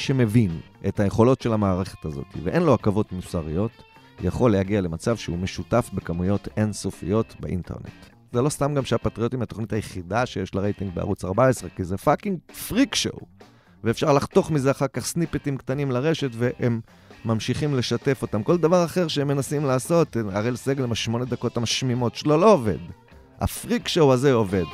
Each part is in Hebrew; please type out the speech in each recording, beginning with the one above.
שמבין את היכולות של המערכת הזאת ואין לו עכבות מוסריות, יכול להגיע למצב שהוא משותף בכמויות אינסופיות באינטרנט. זה לא סתם גם שהפטריוטים התוכנית היחידה שיש לה רייטינג בערוץ 14, כי זה פאקינג פריק שואו. ואפשר לחתוך מזה אחר כך סניפטים קטנים לרשת, והם ממשיכים לשתף אותם. כל דבר אחר שהם מנסים לעשות, הראל סגל עם השמונה דקות המשמימות שלו לא עובד. הפריק שואו הזה עובד.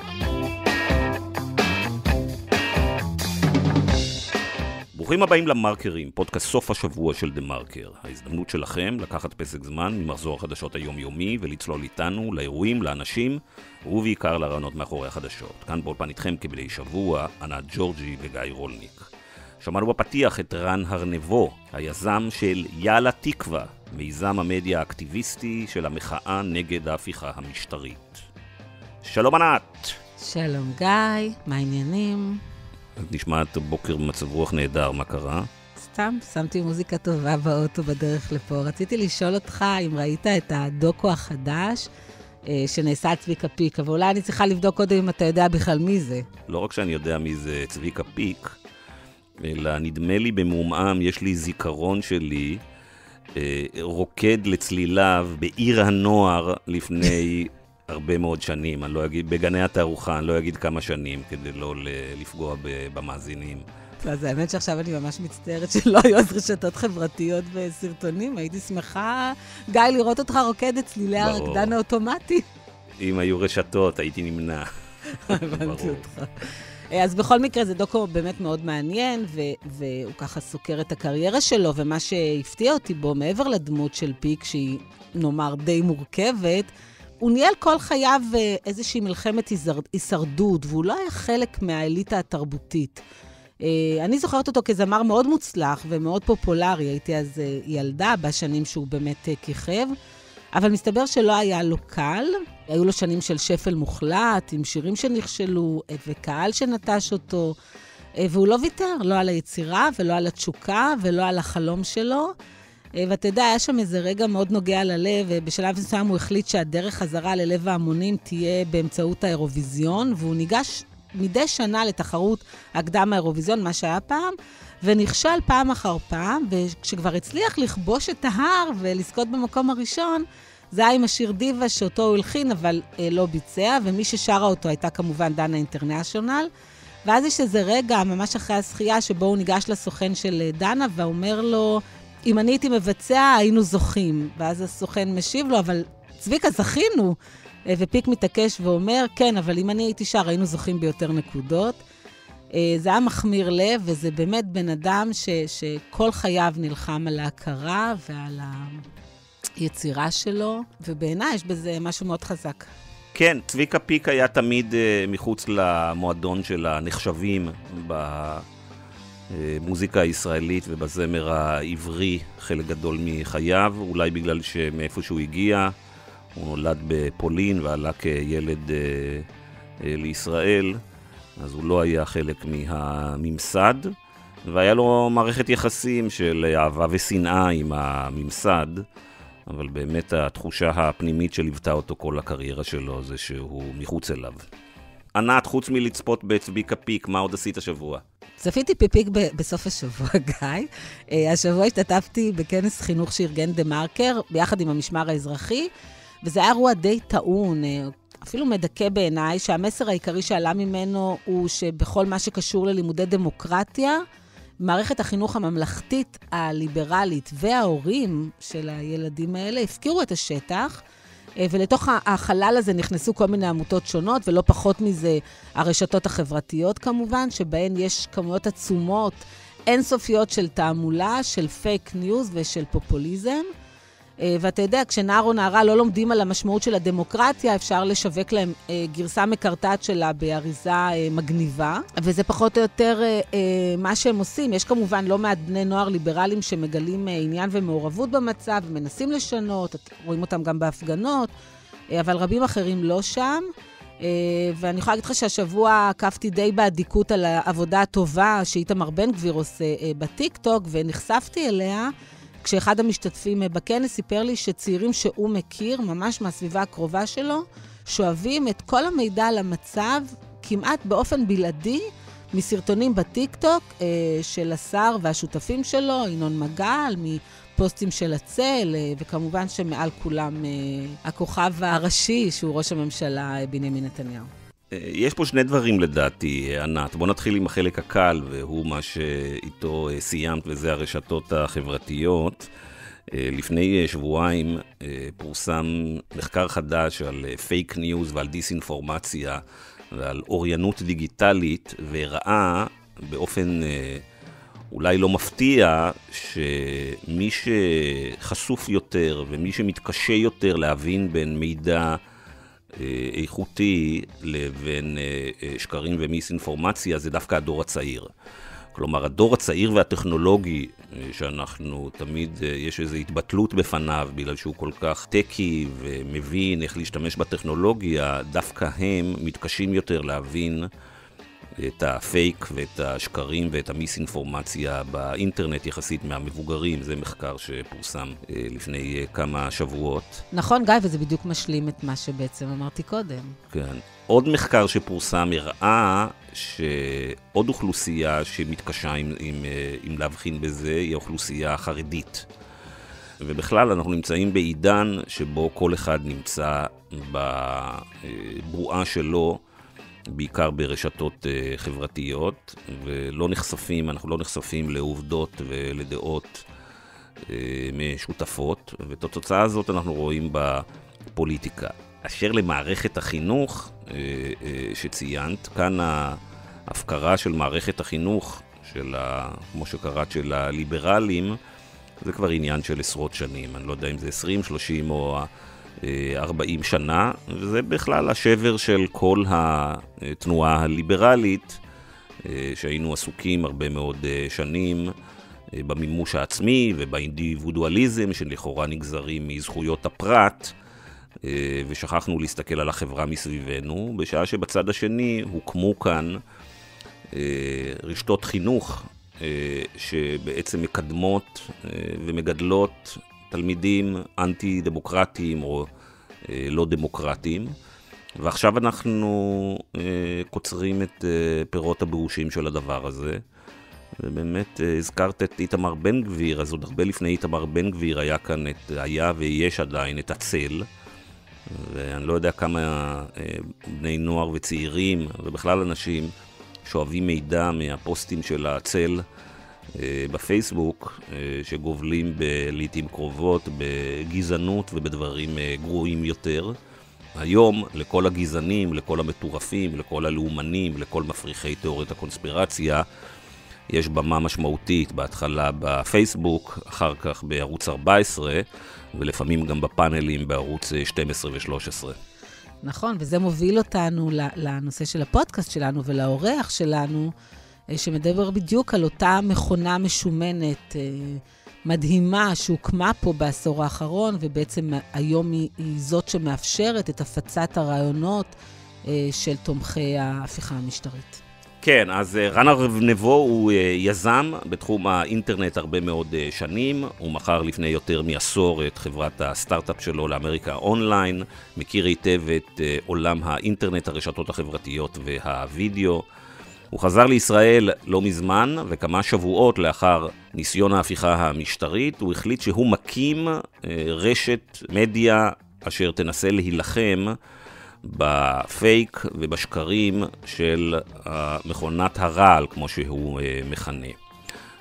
ברוכים הבאים למרקרים, פודקאסט סוף השבוע של דה מרקר. ההזדמנות שלכם לקחת פסק זמן ממחזור החדשות היומיומי ולצלול איתנו לאירועים, לאנשים, ובעיקר לרעיונות מאחורי החדשות. כאן באולפן איתכם כבדי שבוע, ענת ג'ורג'י וגיא רולניק. שמענו בפתיח את רן הרנבו, היזם של יאללה תקווה, מיזם המדיה האקטיביסטי של המחאה נגד ההפיכה המשטרית. שלום ענת! שלום גיא, מה העניינים? את נשמעת בוקר במצב רוח נהדר, מה קרה? סתם, שמתי מוזיקה טובה באוטו בדרך לפה. רציתי לשאול אותך אם ראית את הדוקו החדש אה, שנעשה על צביקה פיק, אבל אולי אני צריכה לבדוק קודם אם אתה יודע בכלל מי זה. לא רק שאני יודע מי זה צביקה פיק, אלא נדמה לי במעומעם, יש לי זיכרון שלי. אה, רוקד לצליליו בעיר הנוער לפני הרבה מאוד שנים, אני לא אגיד, בגני התערוכה, אני לא אגיד כמה שנים, כדי לא לפגוע במאזינים. אז האמת שעכשיו אני ממש מצטערת שלא היו אז רשתות חברתיות וסרטונים, הייתי שמחה, גיא, לראות אותך רוקד אצלילי הרקדן האוטומטי. אם היו רשתות, הייתי נמנע. הבנתי אותך. אה, אז בכל מקרה, זה דוקו באמת מאוד מעניין, ו- והוא ככה סוקר את הקריירה שלו, ומה שהפתיע אותי בו, מעבר לדמות של פיק, שהיא, נאמר, די מורכבת, הוא ניהל כל חייו אה, איזושהי מלחמת הישרדות, והוא לא היה חלק מהאליטה התרבותית. אה, אני זוכרת אותו כזמר מאוד מוצלח ומאוד פופולרי, הייתי אז אה, ילדה בשנים שהוא באמת כיכב, אבל מסתבר שלא היה לו קל. היו לו שנים של שפל מוחלט, עם שירים שנכשלו וקהל שנטש אותו, והוא לא ויתר, לא על היצירה ולא על התשוקה ולא על החלום שלו. אה, ואתה יודע, היה שם איזה רגע מאוד נוגע ללב, ובשלב אה, מסוים הוא החליט שהדרך חזרה ללב ההמונים תהיה באמצעות האירוויזיון, והוא ניגש מדי שנה לתחרות הקדם האירוויזיון, מה שהיה פעם, ונכשל פעם אחר פעם, וכשכבר הצליח לכבוש את ההר ולזכות במקום הראשון, זה היה עם השיר דיווה שאותו הוא הלחין, אבל אה, לא ביצע, ומי ששרה אותו הייתה כמובן דנה אינטרנשיונל. ואז יש איזה רגע, ממש אחרי הזכייה, שבו הוא ניגש לסוכן של אה, דנה ואומר לו, אם אני הייתי מבצע, היינו זוכים. ואז הסוכן משיב לו, אבל צביקה, זכינו. אה, ופיק מתעקש ואומר, כן, אבל אם אני הייתי שר, היינו זוכים ביותר נקודות. אה, זה היה מחמיר לב, וזה באמת בן אדם ש, שכל חייו נלחם על ההכרה ועל היצירה שלו, ובעיניי יש בזה משהו מאוד חזק. כן, צביקה פיק היה תמיד אה, מחוץ למועדון של הנחשבים ב... במוזיקה אה, הישראלית ובזמר העברי חלק גדול מחייו, אולי בגלל שמאיפה שהוא הגיע, הוא נולד בפולין ועלה כילד אה, אה, לישראל, אז הוא לא היה חלק מהממסד, והיה לו מערכת יחסים של אהבה ושנאה עם הממסד, אבל באמת התחושה הפנימית שליוותה אותו כל הקריירה שלו זה שהוא מחוץ אליו. ענת, חוץ מלצפות בצביקה פיק, מה עוד עשית השבוע? צפיתי פיפיק ב- בסוף השבוע, גיא. אה, השבוע השתתפתי בכנס חינוך שארגן דה מרקר, ביחד עם המשמר האזרחי, וזה היה אירוע די טעון, אה, אפילו מדכא בעיניי, שהמסר העיקרי שעלה ממנו הוא שבכל מה שקשור ללימודי דמוקרטיה, מערכת החינוך הממלכתית, הליברלית וההורים של הילדים האלה הפקירו את השטח. אה, ולתוך החלל הזה נכנסו כל מיני עמותות שונות, ולא פחות מזה הרשתות החברתיות כמובן, שבהן יש כמויות עצומות, אינסופיות של תעמולה, של פייק ניוז ושל פופוליזם. אה, ואתה יודע, כשנער או נערה לא לומדים על המשמעות של הדמוקרטיה, אפשר לשווק להם אה, גרסה מקרטעת שלה באריזה אה, מגניבה, וזה פחות או יותר מה שהם עושים. יש כמובן לא מעט בני נוער ליברליים שמגלים עניין ומעורבות במצב, ומנסים לשנות, רואים אותם גם בהפגנות, אבל רבים אחרים לא שם. ואני יכולה להגיד לך שהשבוע עקבתי די באדיקות על העבודה הטובה שאיתמר בן גביר עושה בטיקטוק, ונחשפתי אליה. כשאחד המשתתפים אה, בכנס סיפר לי שצעירים שהוא מכיר, ממש מהסביבה הקרובה שלו, שואבים את כל המידע על המצב כמעט באופן בלעדי מסרטונים בטיקטוק אה, של השר והשותפים שלו, ינון מגל, מפוסטים של הצל, אה, וכמובן שמעל כולם אה, הכוכב הראשי שהוא ראש הממשלה אה, בנימין נתניהו. אה, יש פה שני דברים לדעתי, ענת. בוא נתחיל עם החלק הקל, והוא מה שאיתו אה, סיימת, וזה הרשתות החברתיות. אה, לפני שבועיים פורסם מחקר חדש על פייק ניוז ועל דיסאינפורמציה ועל אוריינות דיגיטלית, והראה באופן אולי לא מפתיע שמי שחשוף יותר ומי שמתקשה יותר להבין בין מידע... אה, איכותי לבין אה, אה, שקרים ומיסאינפורמציה זה דווקא הדור הצעיר. כלומר, הדור הצעיר והטכנולוגי, שאנחנו תמיד, יש איזו התבטלות בפניו, בגלל שהוא כל כך טקי ומבין איך להשתמש בטכנולוגיה, דווקא הם מתקשים יותר להבין את הפייק ואת השקרים ואת המיסאינפורמציה באינטרנט יחסית מהמבוגרים, זה מחקר שפורסם אה, לפני אה, כמה שבועות. נכון, גיא, וזה בדיוק משלים את מה שבעצם אמרתי קודם. כן. עוד מחקר שפורסם הראה שעוד אוכלוסייה שמתקשה עם, עם, אה, עם להבחין בזה היא האוכלוסייה החרדית. ובכלל אנחנו נמצאים בעידן שבו כל אחד נמצא בבועה שלו בעיקר ברשתות אה, חברתיות, ולא נחשפים, אנחנו לא נחשפים לעובדות ולדעות אה, משותפות, ואת התוצאה הזאת אנחנו רואים בפוליטיקה. אשר למערכת החינוך אה, שציינת, כאן ההפקרה של מערכת החינוך, של ה, כמו שקראת, של הליברלים, זה כבר עניין של עשרות שנים, אני לא יודע אם זה 20, 30 או 40 אה, שנה, וזה בכלל השבר של כל התנועה הליברלית, אה, שהיינו עסוקים הרבה מאוד אה, שנים במימוש העצמי ובאינדיבידואליזם שלכאורה נגזרים מזכויות הפרט, ושכחנו להסתכל על החברה מסביבנו, בשעה שבצד השני הוקמו כאן רשתות חינוך שבעצם מקדמות ומגדלות תלמידים אנטי-דמוקרטיים או אה, לא דמוקרטיים. ועכשיו אנחנו אה, קוצרים את אה, פירות הבאושים של הדבר הזה. ובאמת הזכרת את איתמר בן גביר, אז עוד הרבה לפני איתמר בן גביר היה כאן, את, היה ויש עדיין את הצל. ואני לא יודע כמה בני נוער וצעירים, ובכלל אנשים, שואבים מידע מהפוסטים של הצל. אה, בפייסבוק, אה, שגובלים לעיתים קרובות בגזענות ובדברים אה, גרועים יותר. היום, לכל הגזענים, לכל המטורפים, לכל הלאומנים, לכל מפריחי תיאוריית הקונספירציה, יש במה משמעותית, בהתחלה בפייסבוק, אחר כך בערוץ 14, ולפעמים גם בפאנלים בערוץ 12 ו-13. נכון, וזה מוביל אותנו לנושא של הפודקאסט שלנו ולאורח שלנו. אה, שמדבר בדיוק על אותה מכונה משומנת אה, מדהימה שהוקמה פה בעשור האחרון, ובעצם היום היא, זאת שמאפשרת את הפצת הרעיונות אה, של תומכי ההפיכה המשטרית. כן, אז רן ארנבו הוא יזם בתחום האינטרנט הרבה מאוד שנים. הוא מכר לפני יותר מעשור את חברת הסטארט-אפ שלו לאמריקה אונליין. מכיר היטב את עולם האינטרנט, הרשתות החברתיות והווידאו. הוא חזר לישראל לא מזמן, וכמה שבועות לאחר ניסיון ההפיכה המשטרית, הוא החליט שהוא מקים אה, רשת מדיה אשר תנסה להילחם בפייק ובשקרים של אה, מכונת הרעל, כמו שהוא אה, מכנה.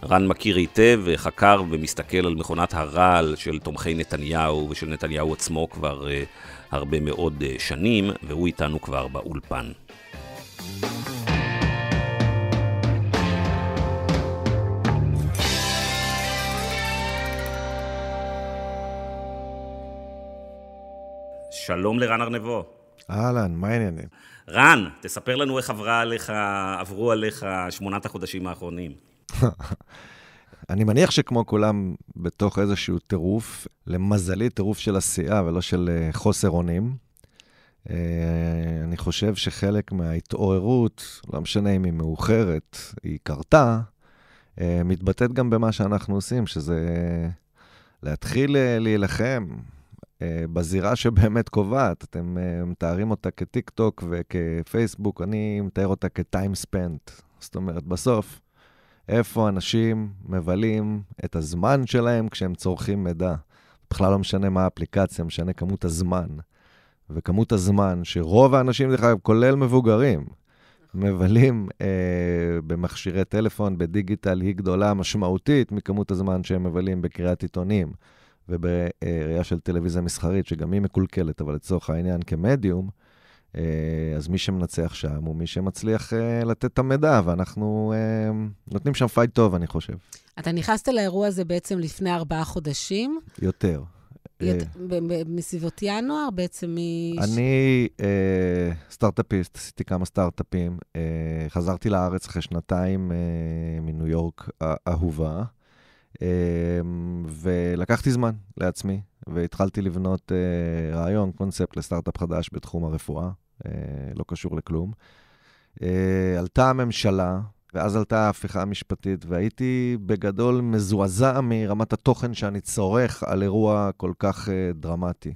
רן מכיר היטב, וחקר ומסתכל על מכונת הרעל של תומכי נתניהו ושל נתניהו עצמו כבר הרבה מאוד שנים, והוא איתנו כבר באולפן. שלום לרן ארנבו. אהלן, מה העניינים? רן, תספר לנו איך עברה עליך, עברו עליך שמונת החודשים האחרונים. אני מניח שכמו כולם, בתוך איזשהו טירוף, למזלי טירוף של עשייה ולא של אה, חוסר אונים. אה, אני חושב שחלק מההתעוררות, לא משנה אם היא מאוחרת, היא קרתה, אה, מתבטאת גם במה שאנחנו עושים, שזה להתחיל להילחם אה, בזירה שבאמת קובעת, אתם אה, מתארים אותה כטיק טוק וכפייסבוק, אני מתאר אותה כטיים ספנט. זאת אומרת, בסוף, איפה אנשים מבלים את הזמן שלהם כשהם צורכים מידע. בכלל לא משנה מה האפליקציה, משנה כמות הזמן. וכמות הזמן שרוב האנשים, דרך אגב, כולל מבוגרים, מבלים אה, במכשירי טלפון, בדיגיטל, היא גדולה משמעותית מכמות הזמן שהם מבלים בקריאת עיתונים, ובראייה של טלוויזיה מסחרית, שגם היא מקולקלת, אבל לצורך העניין כמדיום, אה, אז מי שמנצח שם הוא מי שמצליח אה, לתת את המידע, ואנחנו אה, נותנים שם פייט טוב, אני חושב. אתה נכנסת לאירוע הזה בעצם לפני ארבעה חודשים? יותר. מסביבות ינואר בעצם מ... אני סטארט-אפיסט, עשיתי כמה סטארט-אפים. חזרתי לארץ אחרי שנתיים מניו יורק האהובה, אמ, ולקחתי זמן לעצמי, והתחלתי לבנות אה, רעיון, קונספט לסטארט-אפ חדש בתחום הרפואה, אה, לא קשור לכלום. אה, עלתה הממשלה, ואז עלתה ההפיכה המשפטית, והייתי בגדול מזועזע מרמת התוכן שאני צורך על אירוע כל כך דרמטי.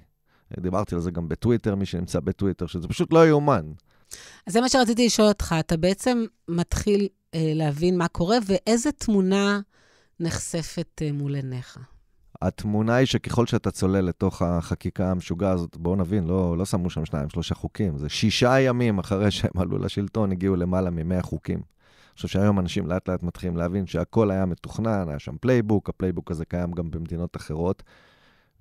דיברתי על זה גם בטוויטר, מי שנמצא בטוויטר, שזה פשוט לא יאומן. אז זה מה שרציתי לשאול אותך, אתה בעצם מתחיל אה, להבין מה קורה, ואיזה תמונה... נחשפת אה, מול עיניך? התמונה היא שככל שאתה צולל לתוך החקיקה המשוגעה הזאת, בואו נבין, לא, לא שמו שם שניים, שלושה חוקים, זה שישה ימים אחרי שהם עלו לשלטון, הגיעו למעלה מ-100 חוקים. אני חושב שהיום אנשים לאט לאט מתחילים להבין שהכל היה מתוכנן, היה שם פלייבוק, הפלייבוק הזה קיים גם במדינות אחרות.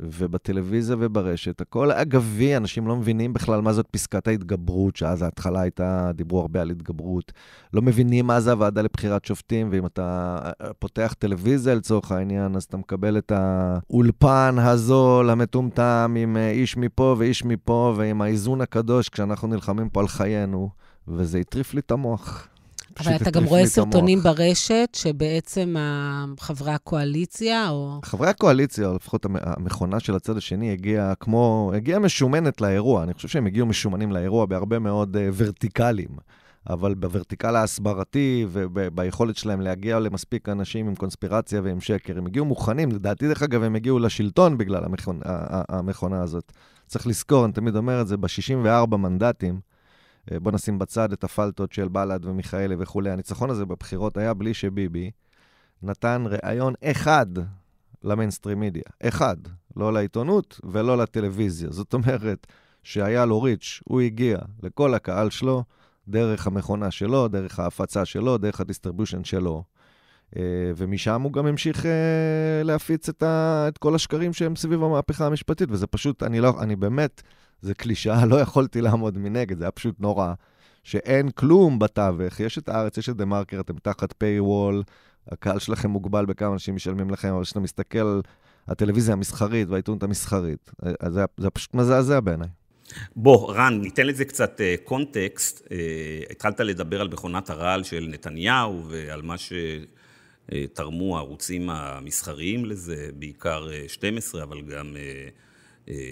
ובטלוויזיה וברשת, הכל אגבי, אנשים לא מבינים בכלל מה זאת פסקת ההתגברות, שאז ההתחלה הייתה, דיברו הרבה על התגברות. לא מבינים מה זה הוועדה לבחירת שופטים, ואם אתה אה, פותח טלוויזיה לצורך העניין, אז אתה מקבל את האולפן הזול, המטומטם, עם אה, איש מפה ואיש מפה, ועם האיזון הקדוש, כשאנחנו נלחמים פה על חיינו, וזה הטריף לי את המוח. אבל אתה גם רואה סרטונים המוח. ברשת, שבעצם חברי הקואליציה, או... חברי הקואליציה, או לפחות המכונה של הצד השני, הגיעה כמו... הגיעה משומנת לאירוע. אני חושב שהם הגיעו משומנים לאירוע בהרבה מאוד uh, ורטיקלים. אבל בוורטיקל ההסברתי וביכולת שלהם להגיע למספיק אנשים עם קונספירציה ועם שקר, הם הגיעו מוכנים, לדעתי, דרך אגב, הם הגיעו לשלטון בגלל המכונה, המכונה הזאת. צריך לזכור, אני תמיד אומר את זה, ב-64 מנדטים, בוא נשים בצד את הפלטות של בל"ד ומיכאלי וכולי. הניצחון הזה בבחירות היה בלי שביבי נתן ראיון אחד למיינסטרים מדיה. אחד. לא לעיתונות ולא לטלוויזיה. זאת אומרת, שהיה לו ריץ', הוא הגיע לכל הקהל שלו, דרך המכונה שלו, דרך ההפצה שלו, דרך הדיסטריבושן שלו. אה, ומשם הוא גם המשיך אה, להפיץ את, ה, את כל השקרים שהם סביב המהפכה המשפטית, וזה פשוט, אני לא, אני באמת, זה קלישאה, לא יכולתי לעמוד מנגד, זה היה פשוט נורא, שאין כלום בתווך, יש את הארץ, יש את דה-מרקר, אתם תחת פייוול, הקהל שלכם מוגבל בכמה אנשים משלמים לכם, אבל כשאתה מסתכל על הטלוויזיה המסחרית והעיתונות המסחרית, אה, אז זה, זה פשוט מזעזע בעיניי. בוא, רן, ניתן לזה קצת קונטקסט. התחלת לדבר על מכונת הרעל של נתניהו ועל מה ש... אה, תרמו הערוצים המסחריים לזה, בעיקר 12, אה, אבל גם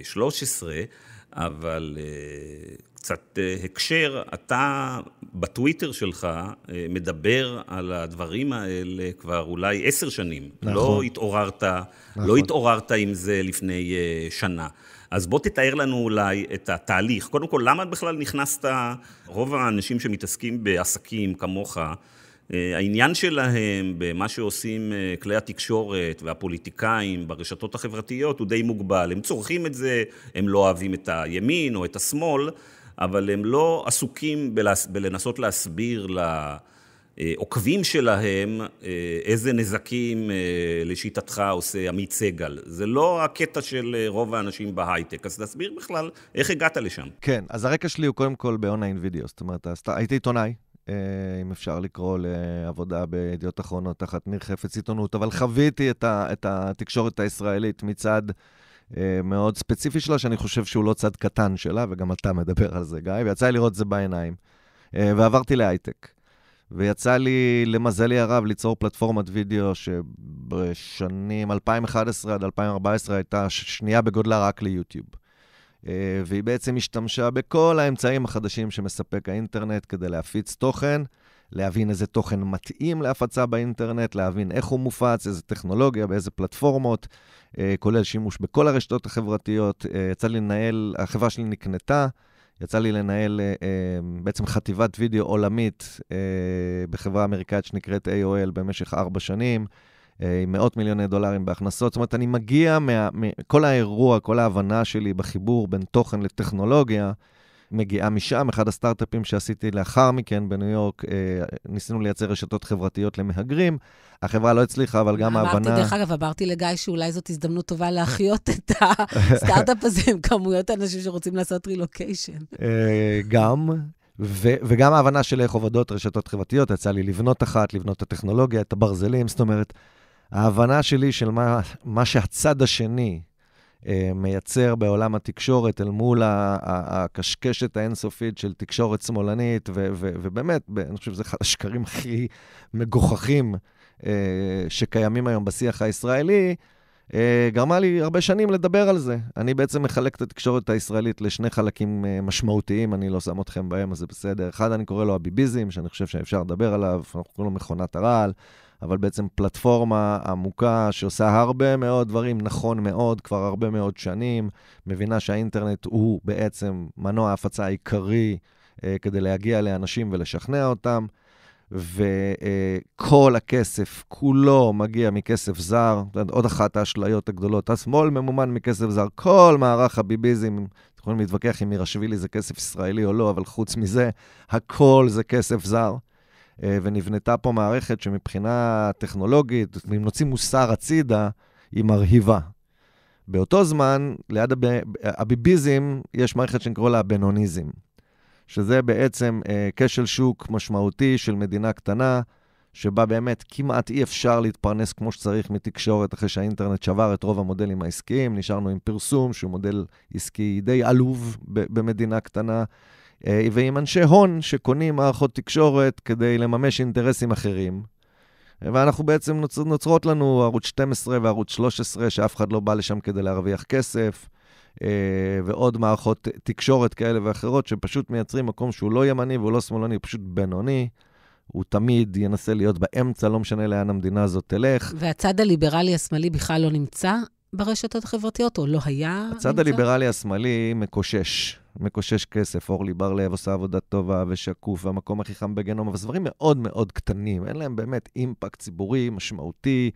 13, אה, אבל קצת הקשר, אתה בטוויטר שלך מדבר על הדברים האלה כבר אולי עשר שנים. נכון. לא התעוררת, לא נכון. לא התעוררת עם זה לפני שנה. אז בוא תתאר לנו אולי את התהליך. קודם כל, למה בכלל נכנסת, רוב האנשים שמתעסקים בעסקים כמוך, אה, העניין שלהם במה שעושים אה, כלי התקשורת והפוליטיקאים ברשתות החברתיות הוא די מוגבל. הם צורכים את זה, הם לא אוהבים את הימין או את השמאל, אבל הם לא עסוקים בלס... בלנסות להסביר לעוקבים שלהם אה, איזה נזקים לשיטתך עושה עמית סגל. זה לא הקטע של רוב האנשים בהייטק, אז תסביר בכלל איך הגעת לשם. כן, אז הרקע שלי הוא קודם כל ב-online video, זאת אומרת, הייתי עיתונאי. אה, אם אפשר לקרוא לעבודה בידיעות אחרונות תחת ניר חפץ עיתונות, אבל חוויתי את, ה, את התקשורת הישראלית מצד אה, מאוד ספציפי שלה, שאני חושב שהוא לא צד קטן שלה, וגם אתה מדבר על זה, גיא, ויצא לי לראות את זה בעיניים. אה, ועברתי להייטק. ויצא לי, למזלי הרב, ליצור פלטפורמת וידאו שבשנים 2011 עד 2014 הייתה שנייה בגודלה רק ליוטיוב. אה, והיא בעצם השתמשה בכל האמצעים החדשים שמספק האינטרנט כדי להפיץ תוכן, להבין איזה תוכן מתאים להפצה באינטרנט, להבין איך הוא מופץ, איזה טכנולוגיה, באיזה פלטפורמות, אה, כולל שימוש בכל הרשתות החברתיות. אה, יצא לי לנהל, החברה שלי נקנתה. יצא לי לנהל בעצם חטיבת וידאו עולמית בחברה אמריקאית שנקראת AOL במשך ארבע שנים. אה, עם מאות מיליוני דולרים בהכנסות. זאת אומרת, אני מגיע מה... כל האירוע, כל ההבנה שלי בחיבור בין תוכן לטכנולוגיה, מגיעה משם. אחד הסטארט-אפים שעשיתי לאחר מכן בניו יורק, אה, ניסינו לייצר רשתות חברתיות למהגרים. החברה לא הצליחה, אבל גם אמרתי, ההבנה... אמרתי, דרך אגב, אמרתי לגיא שאולי זאת הזדמנות טובה להחיות את הסטארט-אפ הזה עם כמויות האנשים שרוצים לעשות רילוקיישן. אה, גם. ו- וגם ההבנה של איך עובדות רשתות חברתיות, יצא לי לבנות אחת, לבנות את הטכנולוגיה, את הברזלים, זאת אומרת, ההבנה שלי של מה, מה שהצד השני אה, מייצר בעולם התקשורת אל מול הקשקשת האינסופית של תקשורת שמאלנית, ו, ו, ובאמת, אני חושב שזה אחד השקרים הכי מגוחכים אה, שקיימים היום בשיח הישראלי, אה, גרמה לי הרבה שנים לדבר על זה. אני בעצם מחלק את התקשורת הישראלית לשני חלקים אה, משמעותיים, אני לא שם אתכם בהם, אז זה בסדר. אחד, אני קורא לו הביביזם, שאני חושב שאפשר לדבר עליו, אנחנו קוראים לו מכונת הרעל. אבל בעצם פלטפורמה עמוקה שעושה הרבה מאוד דברים נכון מאוד, כבר הרבה מאוד שנים, מבינה שהאינטרנט הוא בעצם מנוע ההפצה העיקרי אה, כדי להגיע לאנשים ולשכנע אותם. וכל אה, הכסף כולו מגיע מכסף זר. עוד אחת האשליות הגדולות, השמאל ממומן מכסף זר. כל מערך הביביזם, אתם יכולים להתווכח אם מירשווילי זה כסף ישראלי או לא, אבל חוץ מזה, הכל זה כסף זר. אה, ונבנתה פה מערכת שמבחינה טכנולוגית, אם נוציא מוסר הצידה, היא מרהיבה. באותו זמן, ליד הב... הביביזם, יש מערכת שנקרא לה הבינוניזם, שזה בעצם אה, כשל שוק משמעותי של מדינה קטנה, שבה באמת כמעט אי אפשר להתפרנס כמו שצריך מתקשורת, אחרי שהאינטרנט שבר את רוב המודלים העסקיים. נשארנו עם פרסום, שהוא מודל עסקי די עלוב במדינה קטנה. אה, ועם אנשי הון שקונים מערכות תקשורת כדי לממש אינטרסים אחרים. אה, ואנחנו בעצם נוצר, נוצרות לנו ערוץ 12 וערוץ 13, שאף אחד לא בא לשם כדי להרוויח כסף, אה, ועוד מערכות תקשורת כאלה ואחרות, שפשוט מייצרים מקום שהוא לא ימני והוא לא שמאלני, הוא פשוט בינוני. הוא תמיד ינסה להיות באמצע, לא משנה לאן המדינה הזאת תלך. והצד הליברלי השמאלי בכלל לא נמצא ברשתות החברתיות, או לא היה? הצד נמצא? הצד הליברלי השמאלי מקושש. מקושש כסף, אורלי בר-לב עושה עבודה טובה ושקוף, והמקום הכי חם בגנום, אבל דברים מאוד מאוד קטנים, אין להם באמת אימפקט ציבורי משמעותי.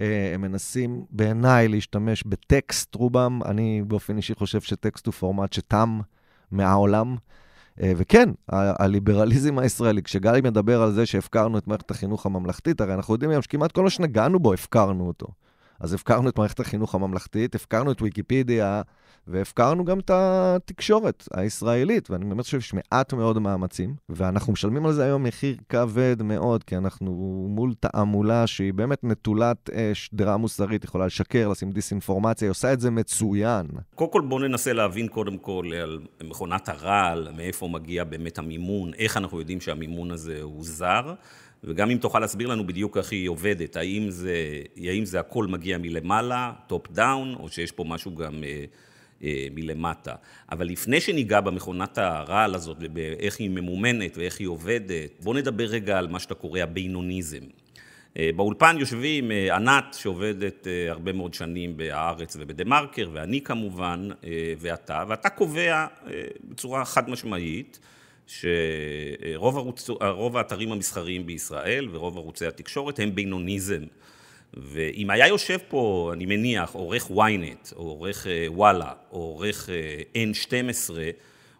אה, הם מנסים בעיניי להשתמש בטקסט רובם, אני באופן אישי חושב שטקסט הוא פורמט שתם מהעולם. אה, וכן, הליברליזם הישראלי, כשגלי מדבר על זה שהפקרנו את מערכת החינוך הממלכתית, הרי אנחנו יודעים היום שכמעט כל מה שנגענו בו, הפקרנו אותו. אז הפקרנו את מערכת החינוך הממלכתית, הפקרנו את ויקיפדיה, והפקרנו גם את התקשורת הישראלית, ואני באמת חושב שיש מעט מאוד מאמצים, ואנחנו משלמים על זה היום מחיר כבד מאוד, כי אנחנו מול תעמולה שהיא באמת נטולת אש, אה, דרה מוסרית, יכולה לשקר, לשים דיסאינפורמציה, היא עושה את זה מצוין. קודם כל בואו ננסה להבין קודם כל על מכונת הרעל, מאיפה מגיע באמת המימון, איך אנחנו יודעים שהמימון הזה הוא זר. וגם אם תוכל להסביר לנו בדיוק איך היא עובדת, האם זה, האם זה הכל מגיע מלמעלה, טופ דאון, או שיש פה משהו גם אה, אה, מלמטה. אבל לפני שניגע במכונת הרעל הזאת ובאיך היא ממומנת ואיך היא עובדת, בואו נדבר רגע על מה שאתה קורא הבינוניזם. אה, באולפן יושבים אה, ענת, שעובדת הרבה מאוד שנים ב"הארץ" וב"דה מרקר", ואני כמובן, ואתה, ואתה קובע בצורה חד משמעית שרוב ערוץ, האתרים המסחריים בישראל ורוב ערוצי התקשורת הם בינוניזם. ואם היה יושב פה, אני מניח, עורך ynet, או עורך אה, וואלה, או עורך אה, N12,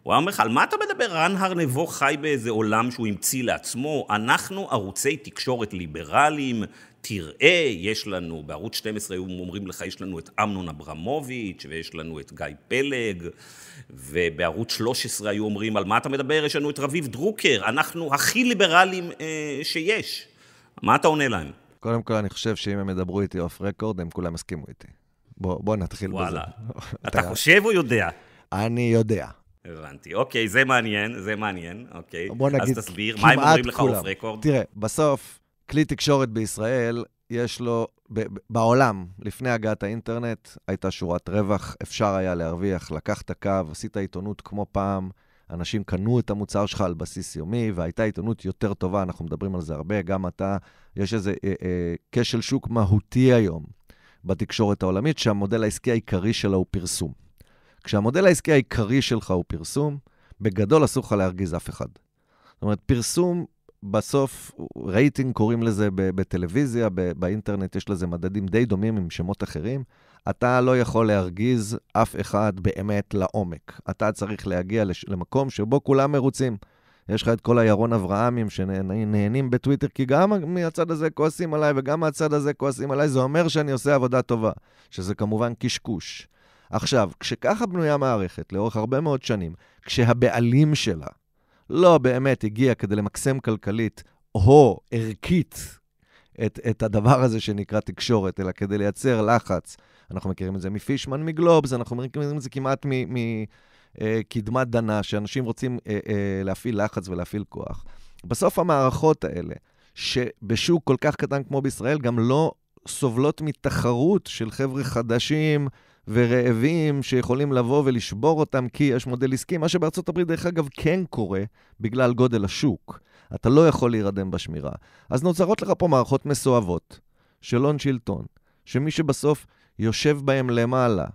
הוא היה אומר לך, על מה אתה מדבר? רן הר נבו חי באיזה עולם שהוא המציא לעצמו. אנחנו ערוצי תקשורת ליברליים, תראה, יש לנו, בערוץ 12 היו אומרים לך, יש לנו את אמנון אברמוביץ', ויש לנו את גיא פלג, ובערוץ 13 היו אומרים, על מה אתה מדבר? יש לנו את רביב דרוקר, אנחנו הכי ליברליים אה, שיש. מה אתה עונה להם? קודם כל, אני חושב שאם הם ידברו איתי אוף רקורד, הם כולם יסכימו איתי. בואו בוא נתחיל וואלה. בזה. וואלה. אתה חושב או יודע? אני יודע. הבנתי. אוקיי, זה מעניין, זה מעניין, אוקיי. בוא נגיד, אז תסביר, מה הם אומרים לך אוף רקורד? תראה, בסוף, כלי תקשורת בישראל, יש לו, ב- בעולם, לפני הגעת האינטרנט, הייתה שורת רווח, אפשר היה להרוויח, לקחת קו, עשית עיתונות כמו פעם. אנשים קנו את המוצר שלך על בסיס יומי, והייתה עיתונות יותר טובה, אנחנו מדברים על זה הרבה, גם אתה, יש איזה אה, אה, כשל שוק מהותי היום בתקשורת העולמית, שהמודל העסקי העיקרי שלה הוא פרסום. כשהמודל העסקי העיקרי שלך הוא פרסום, בגדול אסור לך להרגיז אף אחד. זאת אומרת, פרסום בסוף, רייטינג קוראים לזה בטלוויזיה, באינטרנט יש לזה מדדים די דומים עם שמות אחרים. אתה לא יכול להרגיז אף אחד באמת לעומק. אתה צריך להגיע לש... למקום שבו כולם מרוצים. יש לך את כל הירון אברהמים שנהנים בטוויטר, כי גם מהצד הזה כועסים עליי וגם מהצד הזה כועסים עליי, זה אומר שאני עושה עבודה טובה, שזה כמובן קשקוש. עכשיו, כשככה בנויה מערכת לאורך הרבה מאוד שנים, כשהבעלים שלה לא באמת הגיע כדי למקסם כלכלית או ערכית את, את הדבר הזה שנקרא תקשורת, אלא כדי לייצר לחץ. אנחנו מכירים את זה מפישמן, מגלובס, אנחנו מכירים את זה כמעט מקדמת אה, דנה, שאנשים רוצים אה, אה, להפעיל לחץ ולהפעיל כוח. בסוף המערכות האלה, שבשוק כל כך קטן כמו בישראל, גם לא סובלות מתחרות של חבר'ה חדשים, ורעבים שיכולים לבוא ולשבור אותם כי יש מודל עסקי, מה שבארצות הברית, דרך אגב, כן קורה בגלל גודל השוק. אתה לא יכול להירדם בשמירה. אז נוצרות לך פה מערכות מסואבות של הון שלטון, שמי שבסוף יושב בהם למעלה,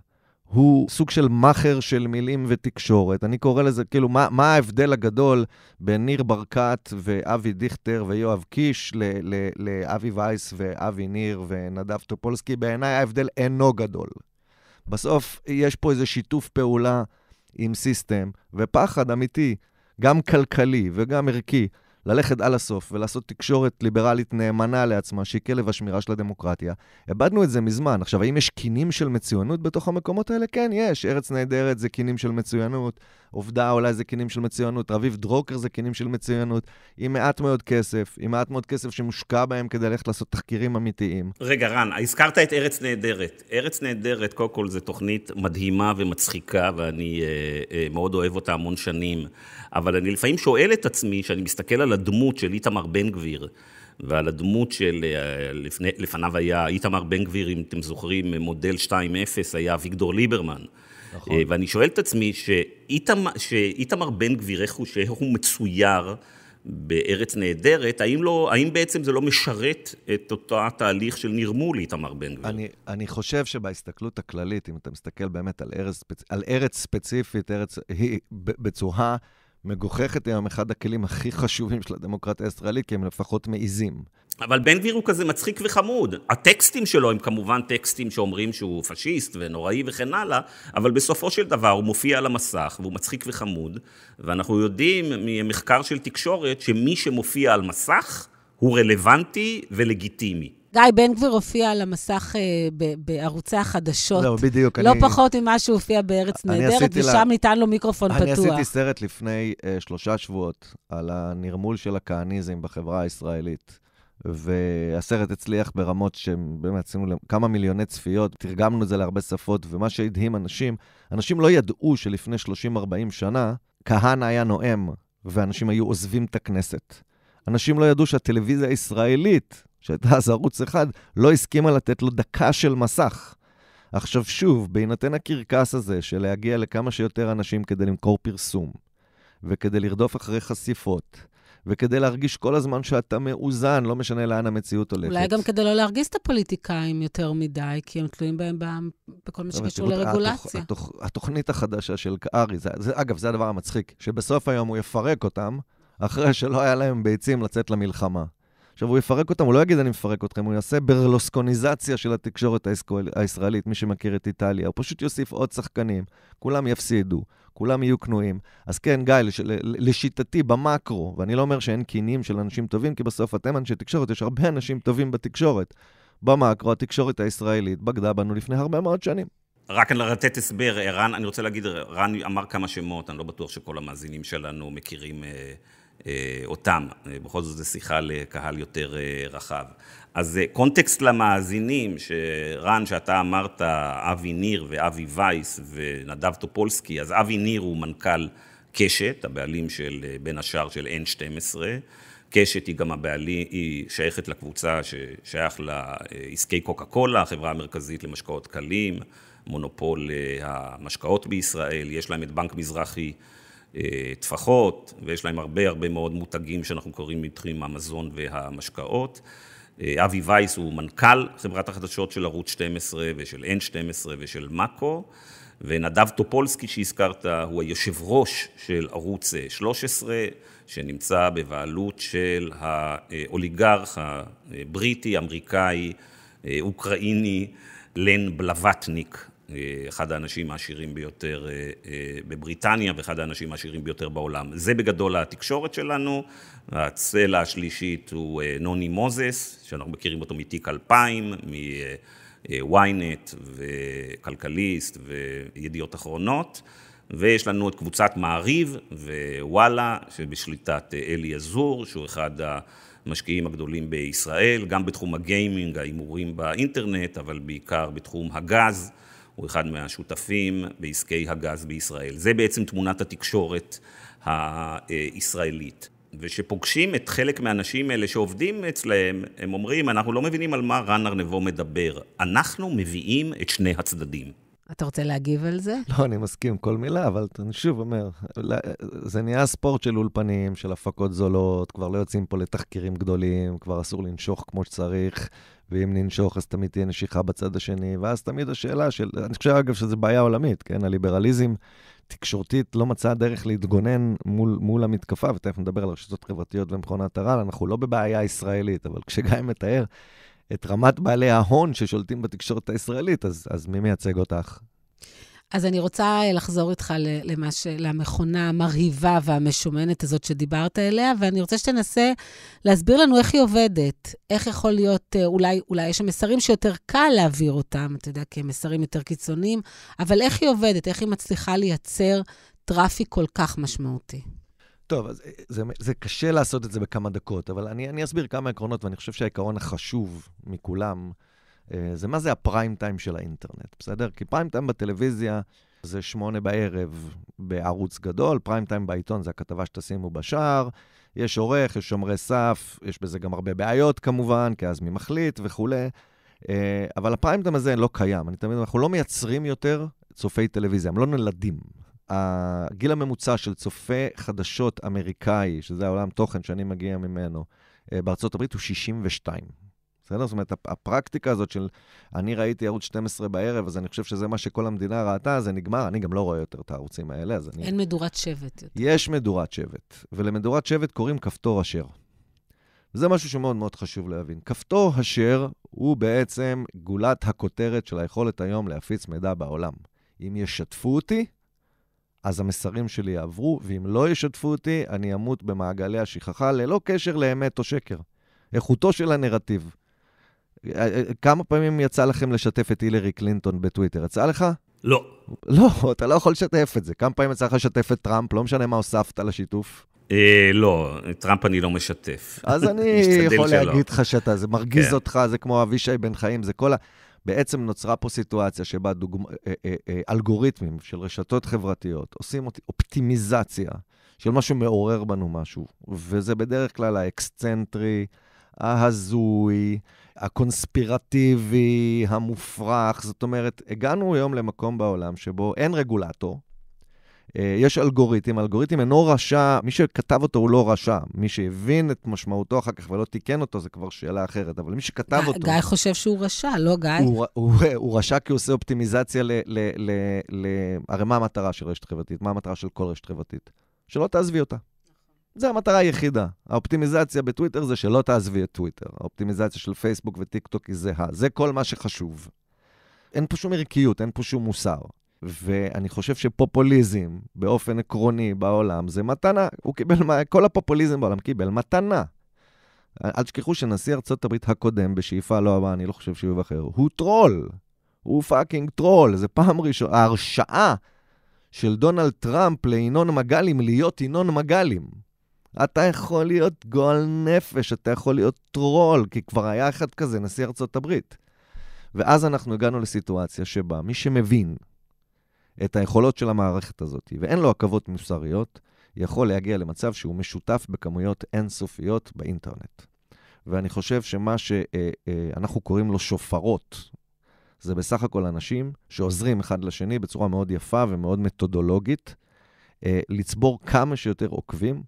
הוא סוג של מאכר של מילים ותקשורת. אני קורא לזה, כאילו, מה, מה ההבדל הגדול בין ניר ברקת ואבי דיכטר ויואב קיש ל, ל, לאבי וייס ואבי ניר ונדב טופולסקי? בעיניי ההבדל אינו גדול. בסוף יש פה איזה שיתוף פעולה עם סיסטם, ופחד אמיתי, גם כלכלי וגם ערכי, ללכת על הסוף ולעשות תקשורת ליברלית נאמנה לעצמה, שהיא כלב השמירה של הדמוקרטיה. איבדנו את זה מזמן. עכשיו, האם יש קינים של מצוינות בתוך המקומות האלה? כן, יש. ארץ נהדרת זה קינים של מצוינות, עובדה אולי זה קינים של מצוינות, רביב דרוקר זה קינים של מצוינות, עם מעט מאוד כסף, עם מעט מאוד כסף שמושקע בהם כדי ללכת לעשות תחקירים אמיתיים. רגע, רן, הזכרת את ארץ נהדרת. ארץ נהדרת, קודם כל, זו תוכנית מדהימה ומצחיקה, ואני אה, אה, מאוד אוהב אותה המון שנים. אבל אני לפעמים שואל את עצמי, כשאני מסתכל על הדמות של איתמר בן גביר, ועל הדמות של, אה, לפני, לפניו היה איתמר בן גביר, אם אתם זוכרים, מודל 2.0, היה אביגדור ליברמן. נכון. אה, ואני שואל את עצמי, שאיתמר, בן גביר, איך הוא, שהוא מצויר בארץ נהדרת, האם, לא, האם בעצם זה לא משרת את אותו התהליך של נרמול איתמר בן גביר? אני, אני חושב שבהסתכלות הכללית, אם אתה מסתכל באמת על ארץ, על ארץ ספציפית, ארץ, היא בצורה... מגוחכת עם אחד הכלים הכי חשובים של הדמוקרטיה הישראלית, כי הם לפחות מעיזים. אבל בן גביר הוא כזה מצחיק וחמוד. הטקסטים שלו הם כמובן טקסטים שאומרים שהוא פשיסט ונוראי וכן הלאה, אבל בסופו של דבר הוא מופיע על המסך והוא מצחיק וחמוד, ואנחנו יודעים ממחקר של תקשורת שמי שמופיע על מסך הוא רלוונטי ולגיטימי. גיא בן גביר הופיע על המסך אה, ב- בערוצי החדשות. לא, בדיוק. לא אני... פחות ממה שהוא הופיע בארץ נהדרת, ושם לה... ניתן לו מיקרופון אני פתוח. אני עשיתי סרט לפני אה, שלושה שבועות על הנרמול של הכהניזם בחברה הישראלית. והסרט הצליח ברמות שהם באמת עשינו כמה מיליוני צפיות, תרגמנו את זה להרבה שפות, ומה שהדהים אנשים, אנשים לא ידעו שלפני 30-40 שנה, כהנא היה נואם, ואנשים היו עוזבים את הכנסת. אנשים לא ידעו שהטלוויזיה הישראלית שהייתה אז ערוץ אחד, לא הסכימה לתת לו דקה של מסך. עכשיו שוב, בהינתן הקרקס הזה של להגיע לכמה שיותר אנשים כדי למכור פרסום, וכדי לרדוף אחרי חשיפות, וכדי להרגיש כל הזמן שאתה מאוזן, לא משנה לאן המציאות הולכת. אולי גם כדי לא להרגיז את הפוליטיקאים יותר מדי, כי הם תלויים בהם בעם, בכל מה שקשור לרגולציה. התוכ, התוכ, התוכנית החדשה של קארי, אגב, זה הדבר המצחיק, שבסוף היום הוא יפרק אותם, אחרי שלא היה להם ביצים לצאת למלחמה. עכשיו, הוא יפרק אותם, הוא לא יגיד אני מפרק אתכם, הוא יעשה ברלוסקוניזציה של התקשורת הישראלית, מי שמכיר את איטליה. הוא פשוט יוסיף עוד שחקנים, כולם יפסידו, כולם יהיו כנועים. אז כן, גיא, לש, לשיטתי, במקרו, ואני לא אומר שאין קינים של אנשים טובים, כי בסוף אתם אנשי תקשורת, יש הרבה אנשים טובים בתקשורת. במקרו, התקשורת הישראלית בגדה בנו לפני הרבה מאוד שנים. רק לתת הסבר, רן, אני רוצה להגיד, רן אמר כמה שמות, אני לא בטוח שכל המאזינים שלנו מכירים אה... אה, אותם, אה, בכל זאת זו שיחה לקהל יותר אה, רחב. אז קונטקסט למאזינים, שרן, שאתה אמרת, אבי ניר ואבי וייס ונדב טופולסקי, אז אבי ניר הוא מנכ"ל קשת, הבעלים של, בין השאר, של N12. קשת היא גם הבעלים, היא שייכת לקבוצה ששייך לעסקי קוקה קולה, החברה המרכזית למשקאות קלים, מונופול המשקאות בישראל, יש להם את בנק מזרחי. אה, טפחות, ויש להם הרבה הרבה מאוד מותגים שאנחנו קוראים מתחום המזון והמשקאות. אה, אבי וייס הוא מנכ"ל חברת החדשות של ערוץ 12 ושל N12 ושל מאקו, ונדב טופולסקי שהזכרת הוא היושב ראש של ערוץ 13, אה, שנמצא בבעלות של האוליגרך הבריטי, אמריקאי, אוקראיני, לן בלווטניק, אה, אחד האנשים העשירים ביותר אה, אה, בבריטניה ואחד האנשים העשירים ביותר בעולם. זה בגדול התקשורת שלנו. הצלע השלישית הוא נוני מוזס, שאנחנו מכירים אותו מתיק 2000, מ-ynet וכלכליסט וידיעות אחרונות. ויש לנו את קבוצת מעריב ווואלה, שבשליטת אלי עזור, שהוא אחד ה... משקיעים הגדולים בישראל, גם בתחום הגיימינג, ההימורים באינטרנט, אבל בעיקר בתחום הגז, הוא אחד מהשותפים בעסקי הגז בישראל. זה בעצם תמונת התקשורת הישראלית. ושפוגשים את חלק מהאנשים האלה שעובדים אצלהם, הם אומרים, אנחנו לא מבינים על מה רן ארנבו מדבר. אנחנו מביאים את שני הצדדים. אתה רוצה להגיב על זה? לא, אני מסכים כל מילה, אבל אני שוב אומר, זה נהיה ספורט של אולפנים, של הפקות זולות, כבר לא יוצאים פה לתחקירים גדולים, כבר אסור לנשוך כמו שצריך, ואם ננשוך אז תמיד תהיה נשיכה בצד השני, ואז תמיד השאלה של, אני חושב אגב שזו בעיה עולמית, כן? הליברליזם תקשורתית לא מצא דרך להתגונן מול, מול המתקפה, ותכף נדבר על רשתות חברתיות ומכונת הרעל, אנחנו לא בבעיה ישראלית, אבל כשגיא מתאר... את רמת בעלי ההון ששולטים בתקשורת הישראלית, אז, אז מי מייצג אותך? אז אני רוצה אה, לחזור איתך למש... למכונה המרהיבה והמשומנת הזאת שדיברת עליה, ואני רוצה שתנסה להסביר לנו איך היא עובדת. איך יכול להיות, אה, אולי, אולי יש שם מסרים שיותר קל להעביר אותם, אתה יודע, כי הם מסרים יותר קיצוניים, אבל איך היא עובדת? איך היא מצליחה לייצר טראפיק כל כך משמעותי? טוב, אז אה, זה, זה קשה לעשות את זה בכמה דקות, אבל אני, אני אסביר כמה עקרונות, ואני חושב שהעיקרון החשוב מכולם, אה, זה מה זה הפריים טיים של האינטרנט, בסדר? כי פריים טיים בטלוויזיה זה שמונה בערב בערוץ גדול, פריים טיים בעיתון זה הכתבה שתשימו בשער, יש עורך, יש שומרי סף, יש בזה גם הרבה בעיות כמובן, כי אז מי מחליט וכולי, אה, אבל הפריים טיים הזה לא קיים. אני תמיד, אומר, אנחנו לא מייצרים יותר צופי טלוויזיה, הם לא נולדים. הגיל הממוצע של צופה חדשות אמריקאי, שזה העולם תוכן שאני מגיע ממנו, אה, בארצות הברית הוא 62. בסדר? זאת אומרת, הפרקטיקה הזאת של אני ראיתי ערוץ 12 בערב, אז אני חושב שזה מה שכל המדינה ראתה, זה נגמר. אני גם לא רואה יותר את הערוצים האלה, אז אני... אין מדורת שבט יותר. יש מדורת שבט, ולמדורת שבט קוראים כפתור אשר. זה משהו שמאוד מאוד חשוב להבין. כפתור אשר הוא בעצם גולת הכותרת של היכולת היום להפיץ מידע בעולם. אם ישתפו אותי, אז המסרים שלי יעברו, ואם לא ישתפו אותי, אני אמות במעגלי השכחה ללא קשר לאמת או שקר. איכותו של הנרטיב. אה, אה, כמה פעמים יצא לכם לשתף את הילרי קלינטון בטוויטר? יצא לך? לא. לא, אתה לא יכול לשתף את זה. כמה פעמים יצא לך לשתף את טראמפ? לא משנה מה הוספת לשיתוף. אה, לא, טראמפ אני לא משתף. אז אני יכול להגיד לך שאתה, זה מרגיז כן. אותך, זה כמו אבישי בן חיים, זה כל ה... בעצם נוצרה פה סיטואציה שבה אה, אה, אה, אה, אלגוריתמים של רשתות חברתיות עושים אופטימיזציה של משהו מעורר בנו משהו, וזה בדרך כלל האקסצנטרי, ההזוי, הקונספירטיבי, המופרך. זאת אומרת, הגענו היום למקום בעולם שבו אין רגולטור, אה, יש אלגוריתם, אלגוריתם אינו רשע, מי שכתב אותו הוא לא רשע. מי שהבין את משמעותו אחר כך ולא תיקן אותו, זה כבר שאלה אחרת. אבל מי שכתב אותו... גיא חושב שהוא רשע, לא גיא? הוא, הוא, הוא רשע כי הוא עושה אופטימיזציה ל... ל, ל, ל הרי מה המטרה של רשת חברתית? מה המטרה של כל רשת חברתית? שלא תעזבי אותה. זו המטרה היחידה. האופטימיזציה בטוויטר זה שלא תעזבי את טוויטר. האופטימיזציה של פייסבוק וטיקטוק היא זהה. זה כל מה שחשוב. אין פה שום ערכיות, אין פה שום מוסר. ואני חושב שפופוליזם, באופן עקרוני בעולם, זה מתנה. הוא קיבל, כל הפופוליזם בעולם קיבל מתנה. אל תשכחו שנשיא ארצות הברית הקודם, בשאיפה לא הבאה, אני לא חושב שהוא יבחר, הוא טרול. הוא פאקינג טרול. זה פעם ראשונה, ההרשעה של דונלד טראמפ לינון מגלים להיות ינון מגלים. אתה יכול להיות גועל נפש, אתה יכול להיות טרול, כי כבר היה אחד כזה, נשיא ארצות הברית. ואז אנחנו הגענו לסיטואציה שבה מי שמבין את היכולות של המערכת הזאת, ואין לו עכבות מוסריות, יכול להגיע למצב שהוא משותף בכמויות אינסופיות באינטרנט. ואני חושב שמה שאנחנו אה, אה, קוראים לו שופרות, זה בסך הכל אנשים שעוזרים אחד לשני בצורה מאוד יפה ומאוד מתודולוגית, אה, לצבור כמה שיותר עוקבים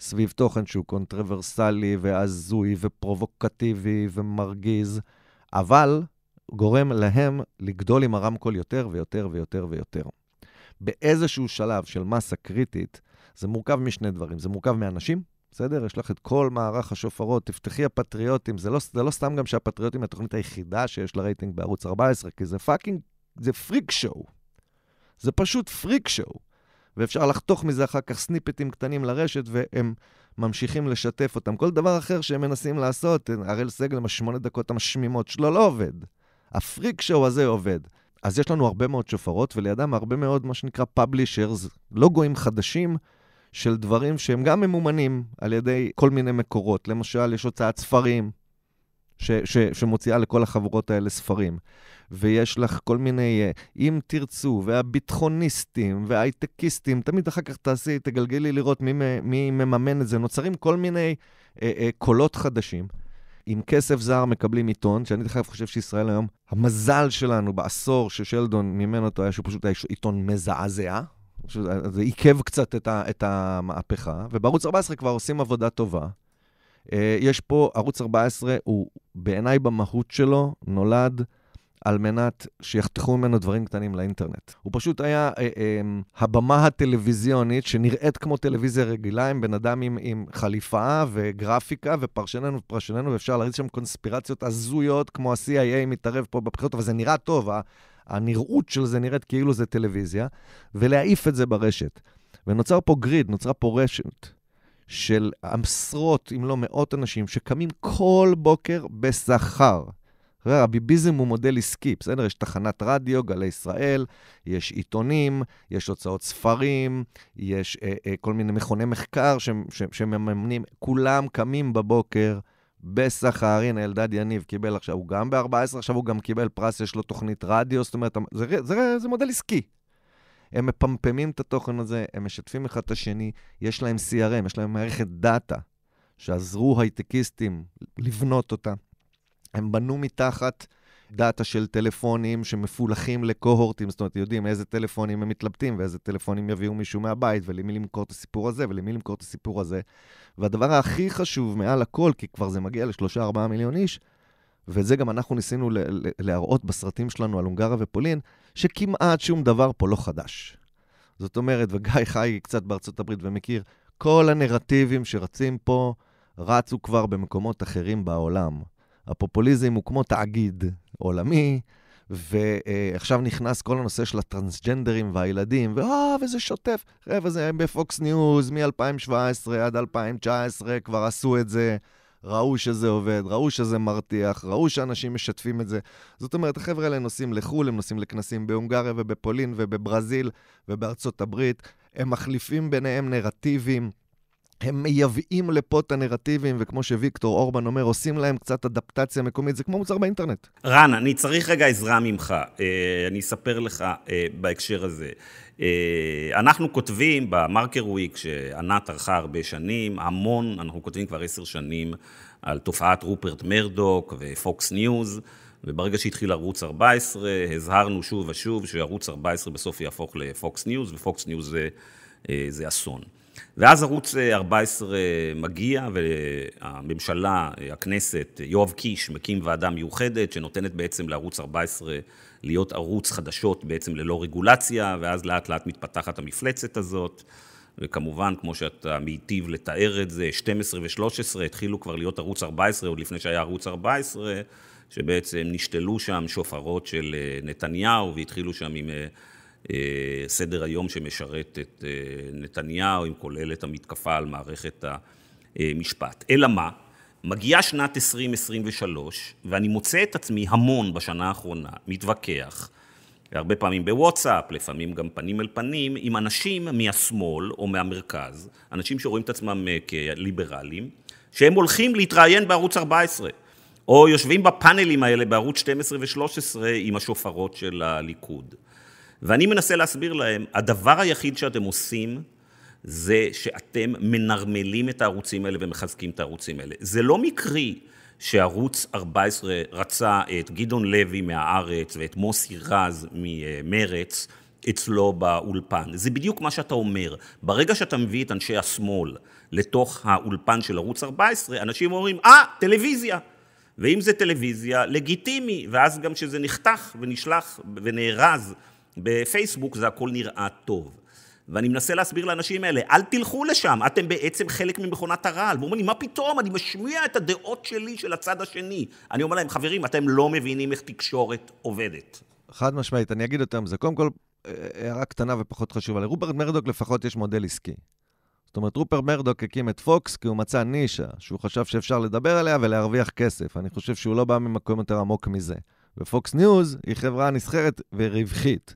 סביב תוכן שהוא קונטרברסלי והזוי ופרובוקטיבי ומרגיז, אבל גורם להם לגדול עם הרמקול יותר ויותר ויותר ויותר. באיזשהו שלב של מסה קריטית, זה מורכב משני דברים. זה מורכב מאנשים, בסדר? יש לך את כל מערך השופרות, תפתחי הפטריוטים, זה לא, זה לא סתם גם שהפטריוטים היא התוכנית היחידה שיש לרייטינג בערוץ 14, כי זה פאקינג, זה פריק שואו. זה פשוט פריק שואו. ואפשר לחתוך מזה אחר כך סניפטים קטנים לרשת, והם ממשיכים לשתף אותם. כל דבר אחר שהם מנסים לעשות, הראל סגל עם השמונה דקות המשמימות שלו לא עובד. הפריק שואו הזה עובד. אז יש לנו הרבה מאוד שופרות, ולידם הרבה מאוד, מה שנקרא פאבלישרס, לוגויים חדשים של דברים שהם גם ממומנים על ידי כל מיני מקורות. למשל, יש הוצאת ספרים, ש, ש, שמוציאה לכל החברות האלה ספרים. ויש לך כל מיני, אה, אם תרצו, והביטחוניסטים, וההייטקיסטים, תמיד אחר כך תעשי, תגלגלי לראות מי, מי מממן את זה. נוצרים כל מיני אה, אה, קולות חדשים. עם כסף זר מקבלים עיתון, שאני דרך אגב חושב שישראל היום, המזל שלנו בעשור ששלדון מימן אותו היה שהוא פשוט היה עיתון מזעזע. אה, זה עיכב קצת את, ה, את המהפכה, ובערוץ 14 כבר עושים עבודה טובה. אה, יש פה, ערוץ 14 הוא בעיניי במהות שלו נולד על מנת שיחתכו ממנו דברים קטנים לאינטרנט. הוא פשוט היה אה, אה, הבמה הטלוויזיונית שנראית כמו טלוויזיה רגילה, עם בן אדם עם, עם חליפה וגרפיקה ופרשננו ופרשננו, ואפשר להריץ שם קונספירציות הזויות, כמו ה-CIA מתערב פה בבחירות, אבל זה נראה טוב, אה? הנראות של זה נראית כאילו זה טלוויזיה, ולהעיף את זה ברשת. ונוצר פה גריד, נוצרה פה רשת. של עשרות, אם לא מאות אנשים, שקמים כל בוקר בשכר הביביזם הוא מודל עסקי, בסדר? יש תחנת רדיו, גלי ישראל, יש עיתונים, יש הוצאות ספרים, יש אה, אה, כל מיני מכוני מחקר ש, ש, שמממנים, כולם קמים בבוקר. בסחר, הנה, אלדד יניב קיבל עכשיו, הוא גם ב-14, עכשיו הוא גם קיבל פרס, יש לו תוכנית רדיו, זאת אומרת, זה, זה, זה, זה מודל עסקי. הם מפמפמים את התוכן הזה, הם משתפים אחד את השני, יש להם CRM, יש להם מערכת דאטה, שעזרו הייטקיסטים לבנות אותה. הם בנו מתחת דאטה של טלפונים שמפולחים לקוהורטים, זאת אומרת, יודעים איזה טלפונים הם מתלבטים ואיזה טלפונים יביאו מישהו מהבית, ולמי למכור את הסיפור הזה ולמי למכור את הסיפור הזה. והדבר הכי חשוב מעל הכל, כי כבר זה מגיע לשלושה-ארבעה מיליון איש, וזה גם אנחנו ניסינו להראות בסרטים שלנו על הונגריה ופולין, שכמעט שום דבר פה לא חדש. זאת אומרת, וגיא חי קצת בארצות הברית ומכיר, כל הנרטיבים שרצים פה רצו כבר במקומות אחרים בעולם. הפופוליזם הוא כמו תאגיד עולמי, ועכשיו נכנס כל הנושא של הטרנסג'נדרים והילדים, ואה, וזה שוטף. חבר'ה, זה בפוקס ניוז מ-2017 עד 2019, כבר עשו את זה, ראו שזה עובד, ראו שזה מרתיח, ראו שאנשים משתפים את זה. זאת אומרת, החבר'ה האלה נוסעים לחו"ל, הם נוסעים לכנסים בהונגריה ובפולין ובברזיל ובארצות הברית, הם מחליפים ביניהם נרטיבים. הם מייבאים לפה את הנרטיבים, וכמו שוויקטור אורבן אומר, עושים להם קצת אדפטציה מקומית, זה כמו מוצר באינטרנט. רן, אני צריך רגע עזרה ממך. אה, אני אספר לך אה, בהקשר הזה. אה, אנחנו כותבים במרקר וויק, שענת ערכה הרבה שנים, המון, אנחנו כותבים כבר עשר שנים על תופעת רופרט מרדוק ופוקס ניוז. וברגע שהתחיל ערוץ 14, הזהרנו שוב ושוב שערוץ 14 בסוף יהפוך לפוקס ניוז, ופוקס ניוז זה, זה אסון. ואז ערוץ 14 אה, אה, מגיע, והממשלה, אה, הכנסת, יואב קיש מקים ועדה מיוחדת, שנותנת בעצם לערוץ 14 להיות ערוץ חדשות בעצם ללא רגולציה, ואז לאט לאט מתפתחת המפלצת הזאת. וכמובן, כמו שאתה מיטיב לתאר את זה, 12 ו-13 התחילו כבר להיות ערוץ 14, עוד לפני שהיה ערוץ 14, שבעצם נשתלו שם שופרות של נתניהו, והתחילו שם עם אה, סדר היום שמשרת את אה, נתניהו, אם כולל את המתקפה על מערכת המשפט. אלא מה? מגיעה שנת 2023, ואני מוצא את עצמי המון בשנה האחרונה, מתווכח, הרבה פעמים בוואטסאפ, לפעמים גם פנים אל פנים, עם אנשים מהשמאל או מהמרכז, אנשים שרואים את עצמם אה, כליברלים, שהם הולכים להתראיין בערוץ 14, או יושבים בפאנלים האלה בערוץ 12 ו-13 עם השופרות של הליכוד. ואני מנסה להסביר להם, הדבר היחיד שאתם עושים זה שאתם מנרמלים את הערוצים האלה ומחזקים את הערוצים האלה. זה לא מקרי שערוץ 14 רצה את גדעון לוי מהארץ ואת מוסי רז ממרץ אצלו באולפן. זה בדיוק מה שאתה אומר. ברגע שאתה מביא את אנשי השמאל לתוך האולפן של ערוץ 14, אנשים אומרים, אה, ah, טלוויזיה. ואם זה טלוויזיה, לגיטימי, ואז גם שזה נחתך ונשלח ונארז בפייסבוק זה הכל נראה טוב. ואני מנסה להסביר לאנשים האלה, אל תלכו לשם, אתם בעצם חלק ממכונת הרעל. והוא אומר לי, מה פתאום, אני משמיע את הדעות שלי של הצד השני. אני אומר להם, חברים, אתם לא מבינים איך תקשורת עובדת. חד משמעית, אני אגיד יותר מזה. קודם כל, אה, הערה קטנה ופחות חשובה. לרופרט מרדוק לפחות יש מודל עסקי. זאת אומרת, רופר מרדוק הקים את פוקס כי הוא מצא נישה שהוא חשב שאפשר לדבר עליה ולהרוויח כסף. אני חושב שהוא לא בא ממקום יותר עמוק מזה. ופוקס ניוז היא חברה נסחרת ורווחית.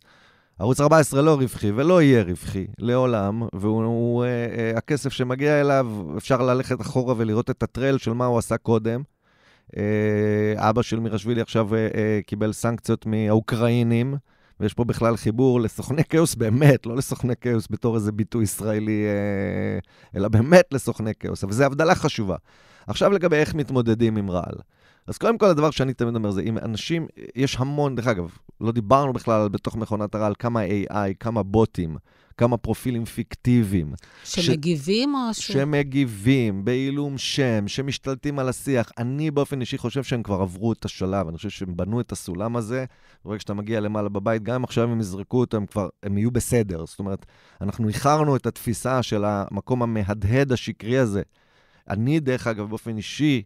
ערוץ 14 לא רווחי ולא יהיה רווחי לעולם, והוא, אה, אה, הכסף שמגיע אליו, אפשר ללכת אחורה ולראות את הטרל של מה הוא עשה קודם. אה, אבא של מירשווילי עכשיו אה, אה, קיבל סנקציות מהאוקראינים, ויש פה בכלל חיבור לסוכני כאוס באמת, לא לסוכני כאוס בתור איזה ביטוי ישראלי, אה, אה אלא באמת לסוכני כאוס, אבל זו הבדלה חשובה. עכשיו לגבי איך מתמודדים עם רעל. אז קודם כל, הדבר שאני תמיד אומר זה, אם אנשים, יש המון, דרך אגב, לא דיברנו בכלל בתוך מכונת הרעל, כמה AI, כמה בוטים, כמה פרופילים פיקטיביים. שמגיבים ש... או ש... שמגיבים, בעילום שם, שמשתלטים על השיח. אני באופן אישי חושב שהם כבר עברו את השלב, אני חושב שהם בנו את הסולם הזה, ברגע שאתה מגיע למעלה בבית, גם אם עכשיו הם יזרקו אותו, הם כבר, הם יהיו בסדר. זאת אומרת, אנחנו איחרנו את התפיסה של המקום המהדהד השקרי הזה. אני, דרך אגב, באופן אישי,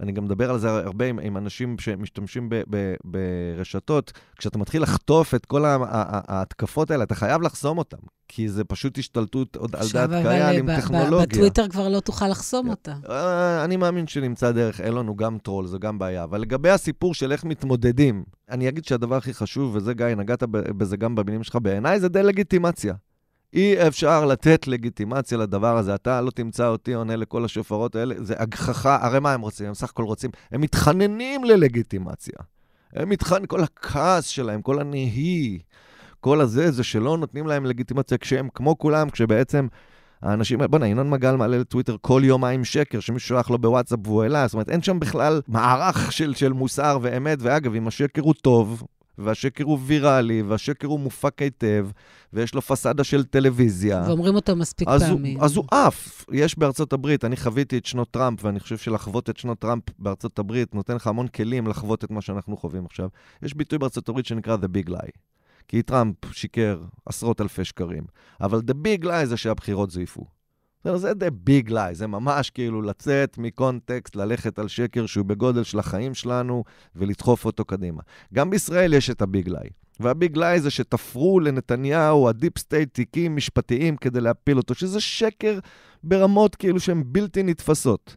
אני גם מדבר על זה הרבה עם, עם אנשים שמשתמשים ב, ב, ברשתות, כשאתה מתחיל לחטוף את כל ההתקפות האלה, אתה חייב לחסום אותם, כי זה פשוט השתלטות עוד על דעת קהל אה, עם טכנולוגיה. עכשיו, בטוויטר כבר לא תוכל לחסום כן. אותה. אה, אני מאמין שנמצא דרך אילון, הוא גם טרול, זו גם בעיה. אבל לגבי הסיפור של איך מתמודדים, אני אגיד שהדבר הכי חשוב, וזה, גיא, נגעת בזה גם במילים שלך, בעיניי זה דה-לגיטימציה. אי אפשר לתת לגיטימציה לדבר הזה. אתה לא תמצא אותי עונה לכל השופרות האלה, זה הגחכה. הרי מה הם רוצים? הם סך הכל רוצים, הם מתחננים ללגיטימציה. הם מתחננים, כל הכעס שלהם, כל הנהי, כל הזה, זה שלא נותנים להם לגיטימציה כשהם כמו כולם, כשבעצם האנשים, בוא'נה, ינון מגל מעלה לטוויטר כל יומיים שקר, שמישהו שלח לו בוואטסאפ והוא העלה, זאת אומרת, אין שם בכלל מערך של, של מוסר ואמת, ואגב, אם השקר הוא טוב, והשקר הוא ויראלי, והשקר הוא מופק היטב, ויש לו פסאדה של טלוויזיה. ואומרים אותו מספיק אז פעמים. הוא, אז הוא עף. יש בארצות הברית, אני חוויתי את שנות טראמפ, ואני חושב שלחוות את שנות טראמפ בארצות הברית נותן לך המון כלים לחוות את מה שאנחנו חווים עכשיו. יש ביטוי בארצות הברית שנקרא The Big Lie. כי טראמפ שיקר עשרות אלפי שקרים, אבל The Big Lie זה שהבחירות זייפו. זה the big lie, זה ממש כאילו לצאת מקונטקסט, ללכת על שקר שהוא בגודל של החיים שלנו ולדחוף אותו קדימה. גם בישראל יש את הביג lie. והביג לי זה שתפרו לנתניהו, הדיפ סטייט, תיקים משפטיים כדי להפיל אותו, שזה שקר ברמות כאילו שהן בלתי נתפסות.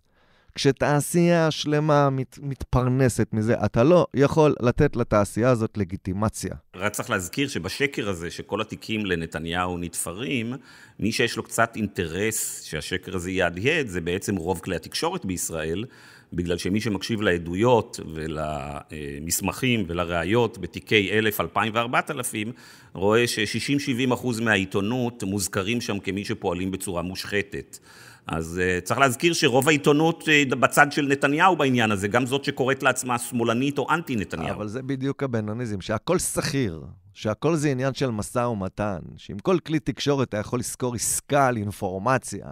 כשתעשייה שלמה מת, מתפרנסת מזה, אתה לא יכול לתת לתעשייה הזאת לגיטימציה. רק צריך להזכיר שבשקר הזה, שכל התיקים לנתניהו נתפרים, מי שיש לו קצת אינטרס שהשקר הזה יהדהד, זה בעצם רוב כלי התקשורת בישראל, בגלל שמי שמקשיב לעדויות ולמסמכים ולראיות בתיקי 1,000, 2,000 ו-4,000, רואה ש-60-70 אחוז מהעיתונות מוזכרים שם כמי שפועלים בצורה מושחתת. אז uh, צריך להזכיר שרוב העיתונות uh, בצד של נתניהו בעניין הזה, גם זאת שקוראת לעצמה שמאלנית או אנטי-נתניהו. אבל זה בדיוק הבינוניזם, שהכל שכיר, שהכל זה עניין של משא ומתן, שאם כל כלי תקשורת אתה יכול לזכור עסקה על אינפורמציה,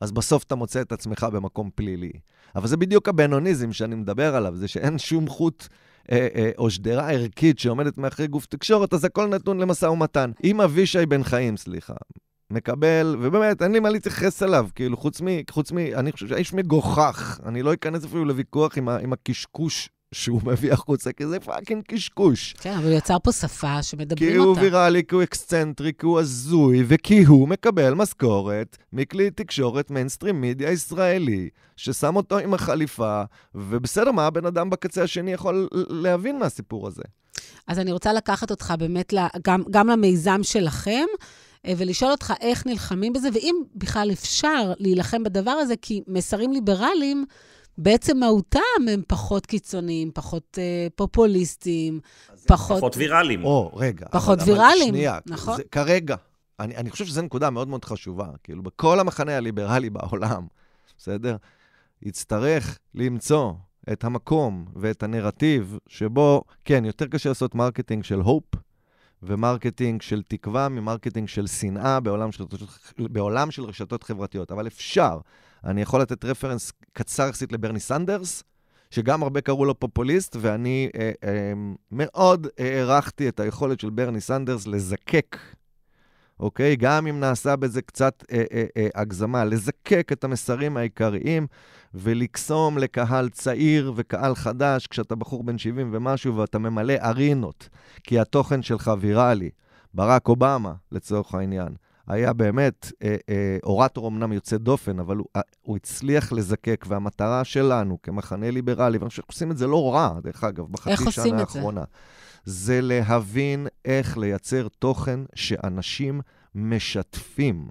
אז בסוף אתה מוצא את עצמך במקום פלילי. אבל זה בדיוק הבינוניזם שאני מדבר עליו, זה שאין שום חוט... אה, או שדרה ערכית שעומדת מאחורי גוף תקשורת, אז הכל נתון למשא ומתן. אם אבישי בן חיים, סליחה, מקבל, ובאמת, אין לי מה להתייחס אליו, כאילו, חוץ מ... חוץ מ... אני חושב שהאיש מגוחך. אני לא אכנס אפילו לוויכוח עם, ה, עם הקשקוש שהוא מביא החוצה, כי זה פאקינג קשקוש. כן, אבל הוא יצר פה שפה שמדברים אותה. כי הוא ויראלי, כי הוא אקסצנטרי, כי הוא הזוי, וכי הוא מקבל משכורת מכלי תקשורת מיינסטרים מידיה ישראלי, ששם אותו עם החליפה, ובסדר, מה הבן אדם בקצה השני יכול להבין מהסיפור הזה? אז אני רוצה לקחת אותך באמת גם, גם למיזם שלכם, אה, ולשאול אותך איך נלחמים בזה, ואם בכלל אפשר להילחם בדבר הזה, כי מסרים ליברליים, בעצם מהותם הם פחות קיצוניים, פחות אה, פופוליסטיים, פחות... פחות ויראליים. או, רגע. פחות אבל, ויראליים, אבל שנייה, נכון? זה, כרגע, אני, אני חושב שזו נקודה מאוד מאוד חשובה. כאילו, בכל המחנה הליברלי בעולם, בסדר? יצטרך למצוא את המקום ואת הנרטיב שבו, כן, יותר קשה לעשות מרקטינג של הופ, ומרקטינג של תקווה ממרקטינג של שנאה בעולם של, בעולם של רשתות חברתיות. אבל אפשר. אני יכול לתת רפרנס קצר יחסית לברני סנדרס, שגם הרבה קראו לו פופוליסט, ואני אה, אה, מאוד הערכתי את היכולת של ברני סנדרס לזקק אוקיי? גם אם נעשה בזה קצת אה, אה, אה, הגזמה, לזקק את המסרים העיקריים ולקסום לקהל צעיר וקהל חדש, כשאתה בחור בן 70 ומשהו ואתה ממלא ארינות, כי התוכן שלך ויראלי. ברק אובמה, לצורך העניין, היה באמת אה, אה, אורטור אמנם יוצא דופן, אבל הוא, אה, הוא הצליח לזקק, והמטרה שלנו כמחנה ליברלי, ואני חושב שעושים את זה לא רע, דרך אגב, בחצי שנה האחרונה. איך עושים את זה? זה להבין איך לייצר תוכן שאנשים משתפים.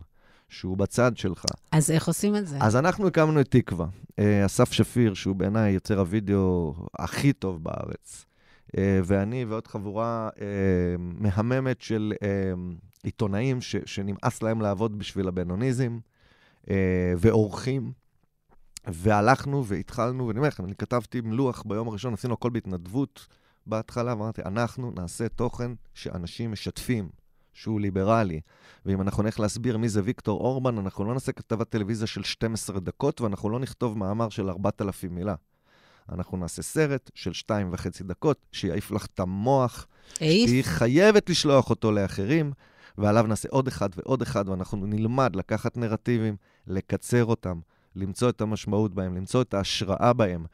שהוא בצד שלך. אז איך עושים את זה? אז אנחנו הקמנו את תקווה. אה, אסף שפיר, שהוא בעיניי יוצר הוידאו הכי טוב בארץ, אה, ואני ועוד חבורה אה, מהממת של עיתונאים ש, שנמאס להם לעבוד בשביל הבינוניזם, ועורכים. והלכנו והתחלנו, ואני אומר לכם, אני כתבתי עם לוח ביום הראשון, עשינו הכל בהתנדבות. בהתחלה, ואמרתי, אנחנו נעשה תוכן שאנשים משתפים, שהוא ליברלי. ואם אנחנו נלך להסביר מי זה ויקטור אורבן, אנחנו לא נעשה כתבת טלוויזיה של 12 דקות, ואנחנו לא נכתוב מאמר של 4,000 מילה. אנחנו נעשה סרט של שתיים וחצי דקות, שיעיף לך את המוח, העיף. שתהיי חייבת לשלוח אותו לאחרים, ועליו נעשה עוד אחד ועוד אחד, ואנחנו נלמד לקחת נרטיבים, לקצר אותם, למצוא את המשמעות בהם, למצוא את ההשראה בהם,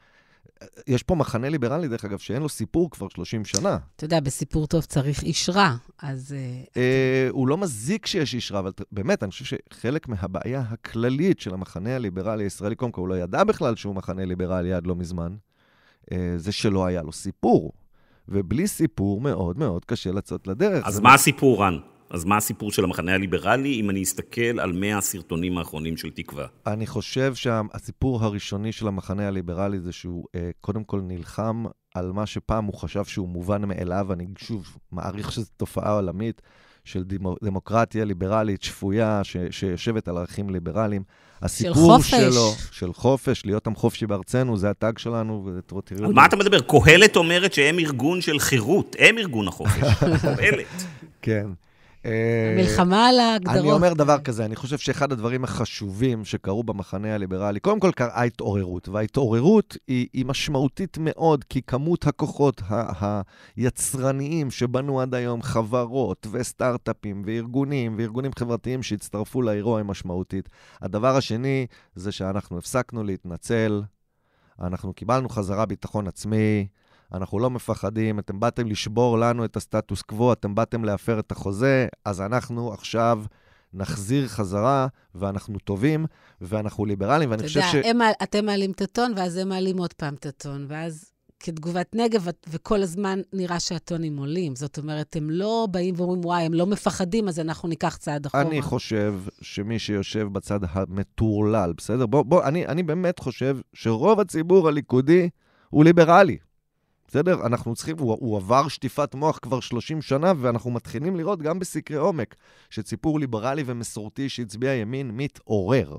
יש פה מחנה ליברלי, דרך אגב, שאין לו סיפור כבר 30 שנה. אתה יודע, בסיפור טוב צריך איש רע, אז... אה, אה הוא לא מזיק שיש איש רע, אבל באמת, אני חושב שחלק מהבעיה הכללית של המחנה הליברלי הישראלי, קודם כל, הוא לא ידע בכלל שהוא מחנה ליברלי עד לא מזמן, אה, זה שלא היה לו סיפור. ובלי סיפור מאוד מאוד קשה לצאת לדרך. אז מה הסיפור, רן? אז מה הסיפור של המחנה הליברלי, אם אני אסתכל על 100 הסרטונים האחרונים של תקווה? אני חושב שהסיפור הראשוני של המחנה הליברלי זה שהוא אה, קודם כל נלחם על מה שפעם הוא חשב שהוא מובן מאליו, אני שוב מעריך שזו תופעה עולמית של דמוקרטיה ליברלית שפויה, ש, שיושבת על ערכים ליברליים. הסיפור של חופש. שלו, של חופש, להיות עם חופשי בארצנו, זה הטאג שלנו, ותראו, תראו. על מה אתה מדבר? קהלת אומרת שהם ארגון של חירות, הם ארגון החופש, קהלת. כן. אה, מלחמה על ההגדרות. אני אומר דבר כזה, אני חושב שאחד הדברים החשובים שקרו במחנה הליברלי, קודם כל קרה התעוררות, וההתעוררות היא, היא משמעותית מאוד, כי כמות הכוחות ה- היצרניים שבנו עד היום, חברות וסטארט-אפים וארגונים וארגונים חברתיים שהצטרפו לאירוע היא משמעותית. הדבר השני זה שאנחנו הפסקנו להתנצל, אנחנו קיבלנו חזרה ביטחון עצמי. אנחנו לא מפחדים, אתם באתם לשבור לנו את הסטטוס קוו, אתם באתם להפר את החוזה, אז אנחנו עכשיו נחזיר חזרה, ואנחנו טובים, ואנחנו ליברלים, ואני חושב ש... אתה יודע, אתם מעלים את הטון, ואז הם מעלים עוד פעם את הטון, ואז כתגובת נגב, וכל הזמן נראה שהטונים עולים. זאת אומרת, הם לא באים ואומרים, וואי, הם לא מפחדים, אז אנחנו ניקח צעד אחורה. אני חושב שמי שיושב בצד המטורלל, בסדר? בוא, בוא, אני, אני באמת חושב שרוב הציבור הליכודי הוא ליברלי. בסדר? אנחנו צריכים, הוא, הוא עבר שטיפת מוח כבר 30 שנה, ואנחנו מתחילים לראות גם בסקרי עומק, שציפור ליברלי ומסורתי שהצביע ימין מתעורר.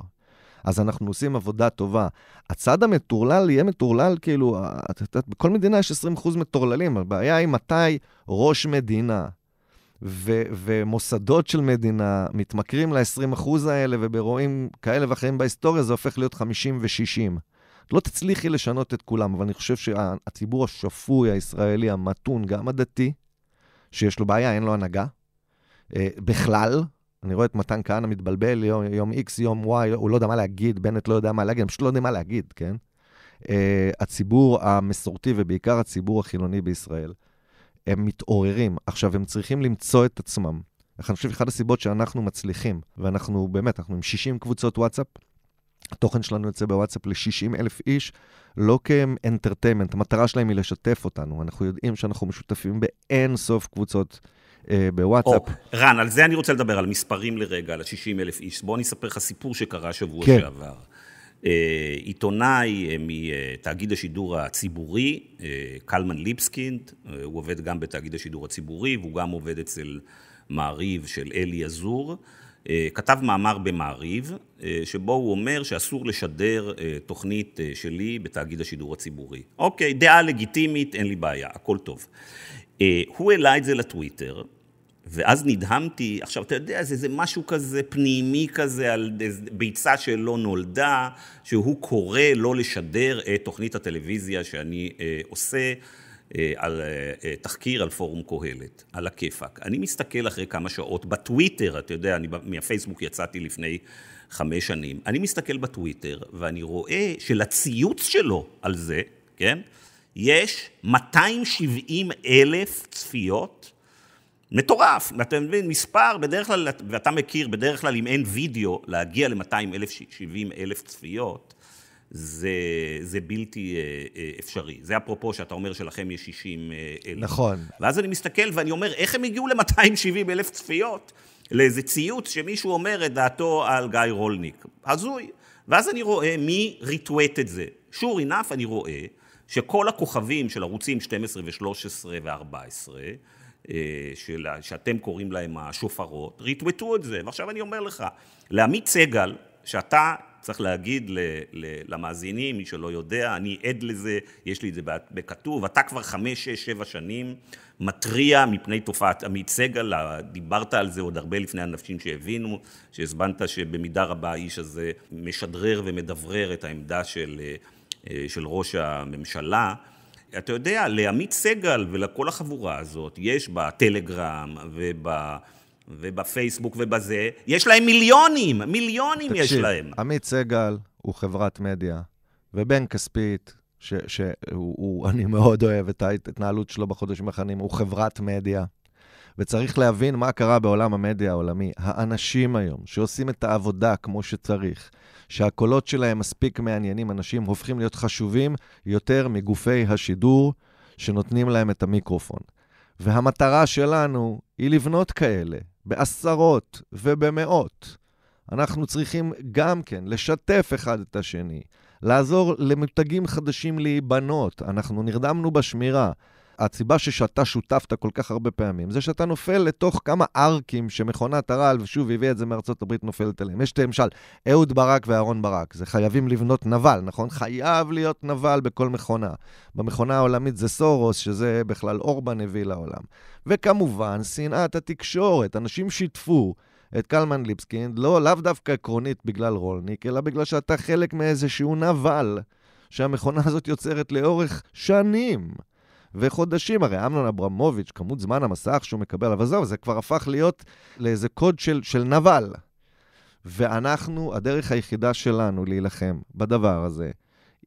אז אנחנו עושים עבודה טובה. הצד המטורלל יהיה מטורלל, כאילו, אה, את את, את, בכל מדינה יש 20% מטורללים, הבעיה היא מתי ראש מדינה ו- ומוסדות של מדינה מתמכרים ל-20% האלה, וברואים כאלה ואחרים בהיסטוריה, זה הופך להיות 50 ו-60. לא תצליחי לשנות את כולם, אבל אני חושב שהציבור השפוי, הישראלי, המתון, גם הדתי, שיש לו בעיה, אין לו הנהגה, אה, בכלל, אני רואה את מתן כהנא מתבלבל, יום, יום X, יום Y, הוא לא יודע מה להגיד, בנט לא יודע מה להגיד, הם פשוט לא יודעים מה להגיד, כן? Uh, הציבור המסורתי ובעיקר הציבור החילוני בישראל, הם מתעוררים. עכשיו, הם צריכים למצוא את עצמם. אני חושב שאחד הסיבות שאנחנו מצליחים, ואנחנו באמת, אנחנו עם 60 קבוצות וואטסאפ, התוכן שלנו יוצא בוואטסאפ ל-60 אלף איש, לא כאנטרטיימנט, המטרה שלהם היא לשתף אותנו. אנחנו יודעים שאנחנו משותפים באין סוף קבוצות אה, בוואטסאפ. Oh, רן, על זה אני רוצה לדבר, על מספרים לרגע, על ה-60 אלף איש. בוא אני אספר לך סיפור שקרה שבוע כן. שעבר. אה, עיתונאי אה, מתאגיד השידור הציבורי, אה, קלמן ליבסקינד, אה, הוא עובד גם בתאגיד השידור הציבורי, והוא גם עובד אצל מעריב של אלי עזור. אה, כתב מאמר במעריב, אה, שבו הוא אומר שאסור לשדר אה, תוכנית שלי בתאגיד השידור הציבורי. אוקיי, דעה לגיטימית, אין לי בעיה, הכל טוב. הוא העלה את זה לטוויטר, ואז נדהמתי, עכשיו, אתה יודע, זה זה משהו כזה פנימי כזה, על ביצה שלא נולדה, שהוא קורא לא לשדר את תוכנית הטלוויזיה שאני עושה. אה, על אה, אה, תחקיר על פורום קהלת, על הכיפאק. אני מסתכל אחרי כמה שעות בטוויטר, אתה יודע, אני מהפייסבוק יצאתי לפני חמש שנים, אני מסתכל בטוויטר ואני רואה שלציוץ שלו על זה, כן, יש 270 אלף צפיות. מטורף, אתה מבין, מספר, בדרך כלל, ואתה מכיר, בדרך כלל אם אין וידאו, להגיע ל-270 אלף צפיות, זה, זה בלתי אה, אה, אפשרי. זה אפרופו שאתה אומר שלכם יש 60 אה, אלף. נכון. ואז אני מסתכל ואני אומר, איך הם הגיעו ל-270 אלף צפיות? לאיזה ציוץ שמישהו אומר את דעתו על גיא רולניק. הזוי. ואז אני רואה מי ריטווט את זה. שור enough, אני רואה שכל הכוכבים של ערוצים 12 ו-13 ו-14, של, שאתם קוראים להם השופרות, ריטווטו את זה. ועכשיו אני אומר לך, לעמית סגל, שאתה צריך להגיד ל, ל, למאזינים, מי שלא יודע, אני עד לזה, יש לי את זה בכתוב, אתה כבר חמש, שש, שבע שנים מתריע מפני תופעת עמית סגל, דיברת על זה עוד הרבה לפני הנפשים שהבינו, שהזמנת שבמידה רבה האיש הזה משדרר ומדברר את העמדה של, אה, של ראש הממשלה. אתה יודע, לעמית סגל ולכל החבורה הזאת, יש בטלגרם וב... ובפייסבוק ובזה, יש להם מיליונים, מיליונים תקשיב, יש להם. תקשיב, עמית סגל הוא חברת מדיה, ובן כספית, שאני מאוד אוהב את ההתנהלות שלו בחודשים האחרונים, הוא חברת מדיה. וצריך להבין מה קרה בעולם המדיה העולמי. האנשים היום שעושים את העבודה כמו שצריך, שהקולות שלהם מספיק מעניינים, אנשים הופכים להיות חשובים יותר מגופי השידור שנותנים להם את המיקרופון. והמטרה שלנו היא לבנות כאלה, בעשרות ובמאות. אנחנו צריכים גם כן לשתף אחד את השני, לעזור למותגים חדשים להיבנות. אנחנו נרדמנו בשמירה. הסיבה שאתה שותפת כל כך הרבה פעמים, זה שאתה נופל לתוך כמה ארקים שמכונת הרעל, ושוב, הביאה את זה מארצות הברית, נופלת עליהם. יש למשל, אהוד ברק ואהרון ברק, זה חייבים לבנות נבל, נכון? חייב להיות נבל בכל מכונה. במכונה העולמית זה סורוס, שזה בכלל אורבן הביא לעולם. וכמובן, שנאת התקשורת, אנשים שיתפו. את קלמן ליבסקינד, לא, לאו דווקא עקרונית בגלל רולניק, אלא בגלל שאתה חלק מאיזשהו נבל שהמכונה הזאת יוצרת לאורך שנים. וחודשים, הרי אמנון אברמוביץ', כמות זמן המסך שהוא מקבל אבל זהו, זה כבר הפך להיות לאיזה קוד של, של נבל. ואנחנו, הדרך היחידה שלנו להילחם בדבר הזה,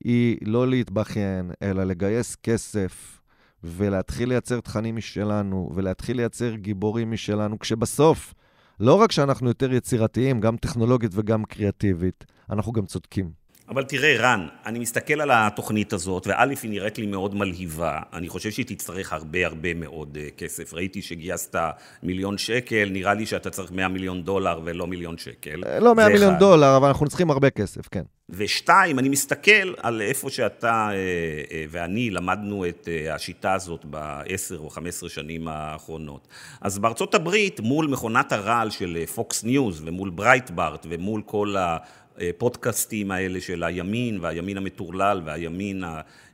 היא לא להתבכיין, אלא לגייס כסף ולהתחיל לייצר תכנים משלנו, ולהתחיל לייצר גיבורים משלנו, כשבסוף, לא רק שאנחנו יותר יצירתיים, גם טכנולוגית וגם קריאטיבית, אנחנו גם צודקים. אבל תראה, רן, אני מסתכל על התוכנית הזאת, וא', היא נראית לי מאוד מלהיבה. אני חושב שהיא תצטרך הרבה הרבה מאוד אה, כסף. ראיתי שגייסת מיליון שקל, נראה לי שאתה צריך 100 מיליון דולר ולא מיליון שקל. אה, לא 100 מיליון אחד. דולר, אבל אנחנו צריכים הרבה כסף, כן. ושתיים, אני מסתכל על איפה שאתה אה, ואני למדנו את השיטה הזאת בעשר או חמש עשרה שנים האחרונות. אז בארצות הברית, מול מכונת הרעל של פוקס ניוז ומול ברייטברט ומול כל הפודקאסטים האלה של הימין והימין המטורלל והימין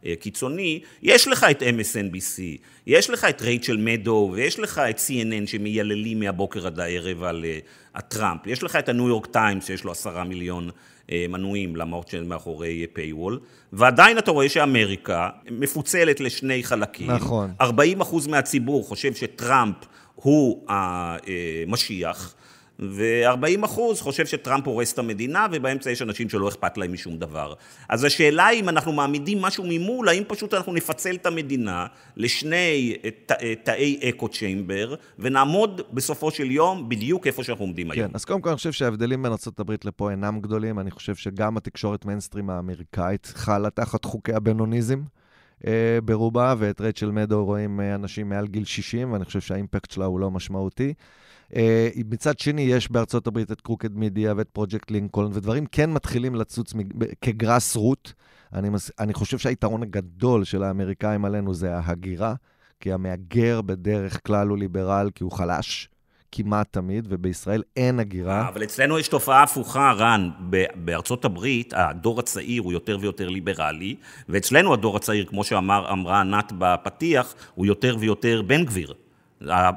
הקיצוני, יש לך את MSNBC, יש לך את רייצ'ל מדו ויש לך את CNN שמייללים מהבוקר עד הערב על אה, הטראמפ, יש לך את הניו יורק טיימס שיש לו עשרה מיליון אה, מנויים למרות שהם מאחורי פייוול, אה, ועדיין אתה רואה שאמריקה מפוצלת לשני חלקים. נכון. 40 אחוז מהציבור חושב שטראמפ הוא המשיח, ו-40 אחוז חושב שטראמפ הורס את המדינה, ובאמצע יש אנשים שלא אכפת להם משום דבר. אז השאלה היא אם אנחנו מעמידים משהו ממול, האם פשוט אנחנו נפצל את המדינה לשני אה, תא, אה, תאי אקו צ'יימבר, ונעמוד בסופו של יום בדיוק איפה שאנחנו עומדים כן, היום. כן, אז קודם כל אני חושב שההבדלים בין ארה"ב לפה אינם גדולים, אני חושב שגם התקשורת מיינסטרים האמריקאית חלה תחת חוקי הבינוניזם. אה, ברובה, ואת רייצ'ל מדו רואים אנשים מעל גיל 60, ואני חושב שהאימפקט שלה הוא לא משמעותי. Uh, מצד שני, יש בארצות הברית את קרוקד מידיה ואת פרויקט לינקולן, ודברים כן מתחילים לצוץ מג... כגרס רות. אני, מס... אני חושב שהיתרון הגדול של האמריקאים עלינו זה ההגירה, כי המהגר בדרך כלל הוא ליברל כי הוא חלש. כמעט תמיד, ובישראל אין הגירה. אה, אבל אצלנו יש תופעה הפוכה, רן. בארצות הברית, הדור הצעיר הוא יותר ויותר ליברלי, ואצלנו הדור הצעיר, כמו שאמרה ענת בפתיח, הוא יותר ויותר בן גביר.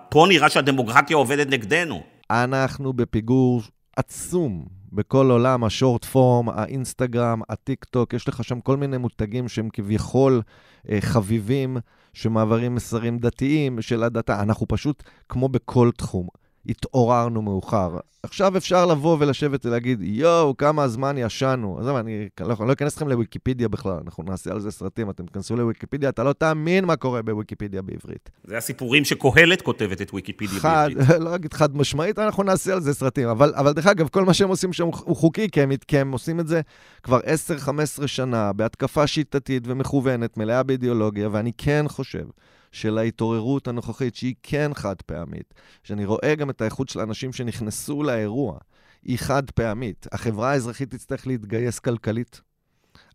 פה נראה שהדמוקרטיה עובדת נגדנו. אנחנו בפיגור עצום בכל עולם השורט פורם, האינסטגרם, הטיק טוק, יש לך שם כל מיני מותגים שהם כביכול אה, חביבים, שמעברים מסרים דתיים של הדתה. אנחנו פשוט כמו בכל תחום. התעוררנו מאוחר. עכשיו אפשר לבוא ולשבת ולהגיד, יואו, כמה הזמן ישנו. עזוב, אני, לא, אני לא אכנס אתכם לוויקיפדיה בכלל, אנחנו נעשה על זה סרטים, אתם תיכנסו לוויקיפדיה, אתה לא תאמין מה קורה בוויקיפדיה בעברית. זה הסיפורים שקהלת כותבת את ויקיפדיה חד, בעברית. לא אגיד חד משמעית, אנחנו נעשה על זה סרטים. אבל, אבל דרך אגב, כל מה שהם עושים שם הוא חוקי, כי הם, כי הם עושים את זה כבר 10-15 שנה, בהתקפה שיטתית ומכוונת, מלאה באידיאולוגיה, ואני כן חושב של ההתעוררות הנוכחית, שהיא כן חד פעמית, שאני רואה גם את האיכות של האנשים שנכנסו לאירוע, היא חד פעמית. החברה האזרחית תצטרך להתגייס כלכלית.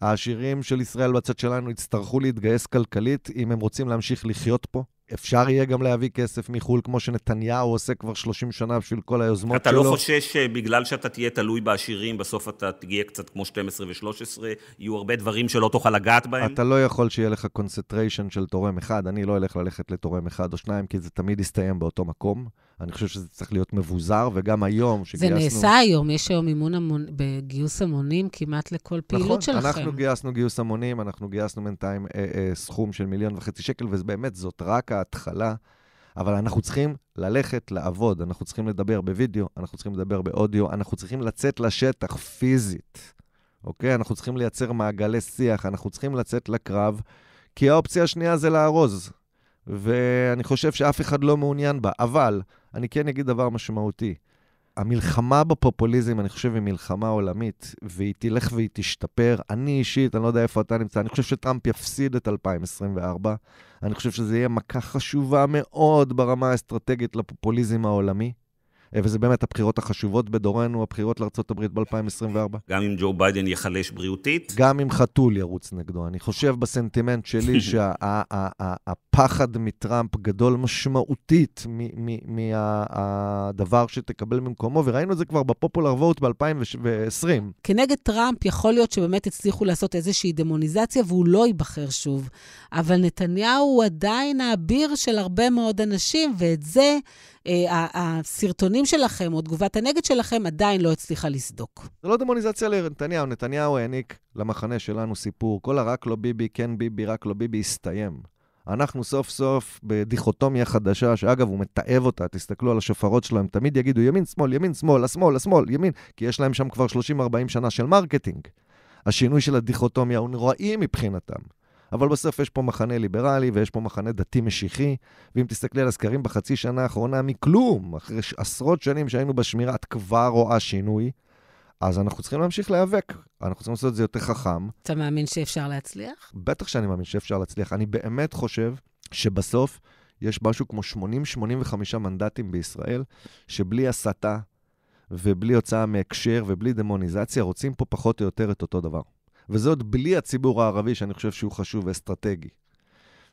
העשירים של ישראל בצד שלנו יצטרכו להתגייס כלכלית אם הם רוצים להמשיך לחיות פה. אפשר יהיה גם להביא כסף מחו"ל, כמו שנתניהו עושה כבר 30 שנה בשביל כל היוזמות אתה לא שלו. אתה לא חושש שבגלל אה, שאתה תהיה תלוי בעשירים, בסוף אתה תהיה קצת כמו 12 ו-13, יהיו הרבה דברים שלא תוכל לגעת בהם? אתה לא יכול שיהיה לך קונסטריישן של תורם אחד. אני לא אלך ללכת לתורם אחד או שניים, כי זה תמיד יסתיים באותו מקום. אני חושב שזה צריך להיות מבוזר, וגם היום שגייסנו... זה נעשה היום, יש היום אימון המון, בגיוס המונים כמעט לכל נכון, פעילות נכון, שלכם. נכון, אנחנו גייסנו גיוס המונים, אנחנו גייסנו בינתיים אה, אה, סכום של מיליון וחצי שקל, ובאמת זאת רק ההתחלה. אבל אנחנו צריכים ללכת לעבוד, אנחנו צריכים לדבר בווידאו, אנחנו צריכים לדבר באודיו, אנחנו צריכים לצאת לשטח פיזית, אוקיי? אנחנו צריכים לייצר מעגלי שיח, אנחנו צריכים לצאת לקרב, כי האופציה השנייה זה לארוז. ואני חושב שאף אחד לא מעוניין בה. אבל אני כן אגיד דבר משמעותי. המלחמה בפופוליזם, אני חושב, היא מלחמה עולמית, והיא תלך והיא תשתפר. אני אישית, אני לא יודע איפה אתה נמצא, אני חושב שטראמפ יפסיד את 2024. אני חושב שזה יהיה מכה חשובה מאוד ברמה האסטרטגית לפופוליזם העולמי. אה, וזה באמת הבחירות החשובות בדורנו, הבחירות לארה"ב ב-2024. גם אם ג'ו ביידן ייחלש בריאותית? גם אם חתול ירוץ נגדו. אני חושב בסנטימנט שלי שהפחד מטראמפ גדול משמעותית מהדבר שתקבל ממקומו, וראינו את זה כבר בפופולר ווט ב-2020. כנגד טראמפ יכול להיות שבאמת הצליחו לעשות איזושהי דמוניזציה והוא לא ייבחר שוב, אבל נתניהו הוא עדיין האביר של הרבה מאוד אנשים, ואת זה... אה, הסרטונים שלכם או תגובת הנגד שלכם עדיין לא הצליחה לסדוק. זה לא דמוניזציה לנתניהו. נתניהו העניק למחנה שלנו סיפור. כל הרק לא ביבי, כן ביבי, רק לא ביבי, הסתיים. אנחנו סוף סוף בדיכוטומיה חדשה, שאגב, הוא מתעב אותה, תסתכלו על השופרות שלו, הם תמיד יגידו ימין, שמאל, ימין, שמאל, השמאל, השמאל, ימין, כי יש להם שם כבר 30-40 שנה של מרקטינג. השינוי של הדיכוטומיה הוא נוראי מבחינתם. אבל בסוף יש פה מחנה ליברלי ויש פה מחנה דתי-משיחי, ואם תסתכלי על הסקרים בחצי שנה האחרונה, מכלום, אחרי עשרות שנים שהיינו בשמירה, את כבר רואה שינוי, אז אנחנו צריכים להמשיך להיאבק. אנחנו צריכים לעשות את זה יותר חכם. אתה מאמין שאפשר להצליח? בטח שאני מאמין שאפשר להצליח. אני באמת חושב שבסוף יש משהו כמו 80-85 מנדטים בישראל, שבלי הסתה ובלי הוצאה מהקשר ובלי דמוניזציה, רוצים פה פחות או יותר את אותו דבר. וזאת בלי הציבור הערבי, שאני חושב שהוא חשוב ואסטרטגי.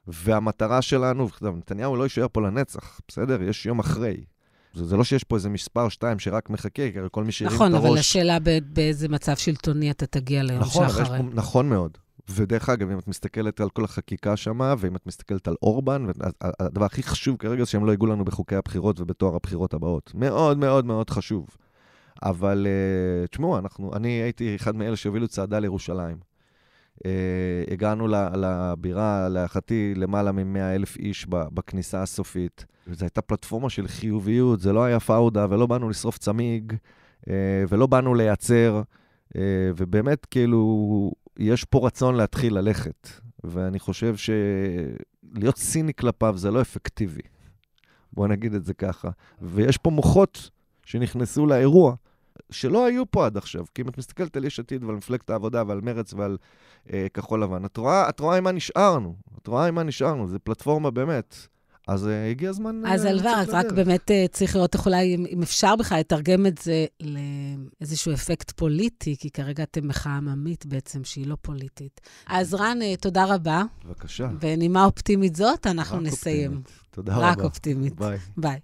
והמטרה שלנו, נתניהו לא יישאר פה לנצח, בסדר? יש יום אחרי. זה, זה לא שיש פה איזה מספר שתיים שרק מחכה, כי הרי כל מי שהרים נכון, את הראש... נכון, אבל השאלה בא, באיזה מצב שלטוני אתה תגיע ליום נכון, שאחרי. פה, נכון מאוד. ודרך אגב, אם את מסתכלת על כל החקיקה שם, ואם את מסתכלת על אורבן, הדבר הכי חשוב כרגע זה שהם לא ייגעו לנו בחוקי הבחירות ובתואר הבחירות הבאות. מאוד מאוד מאוד חשוב. אבל uh, תשמעו, אנחנו, אני הייתי אחד מאלה שהובילו צעדה לירושלים. Uh, הגענו לבירה, להערכתי, למעלה מ-100 אלף איש בכניסה הסופית. זו הייתה פלטפורמה של חיוביות, זה לא היה פאודה, ולא באנו לשרוף צמיג, uh, ולא באנו לייצר, uh, ובאמת, כאילו, יש פה רצון להתחיל ללכת. ואני חושב שלהיות ציני כלפיו זה לא אפקטיבי. בוא נגיד את זה ככה. ויש פה מוחות שנכנסו לאירוע, שלא היו פה עד עכשיו. כי אם את מסתכלת על יש עתיד ועל מפלגת העבודה ועל מרץ ועל אה, כחול לבן, את רואה, את רואה עם מה נשארנו. את רואה עם מה נשארנו, זו פלטפורמה באמת. אז אה, הגיע הזמן... אז אלבר, אה, אז רק באמת אה, צריך לראות איך אולי, אם, אם אפשר בכלל לתרגם את זה לאיזשהו אפקט פוליטי, כי כרגע אתם מחאה עממית בעצם, שהיא לא פוליטית. אז רן, אה, תודה רבה. בבקשה. בנימה אופטימית זאת, אנחנו רק נסיים. אופטימית. תודה רק רבה. רק אופטימית. ביי. ביי.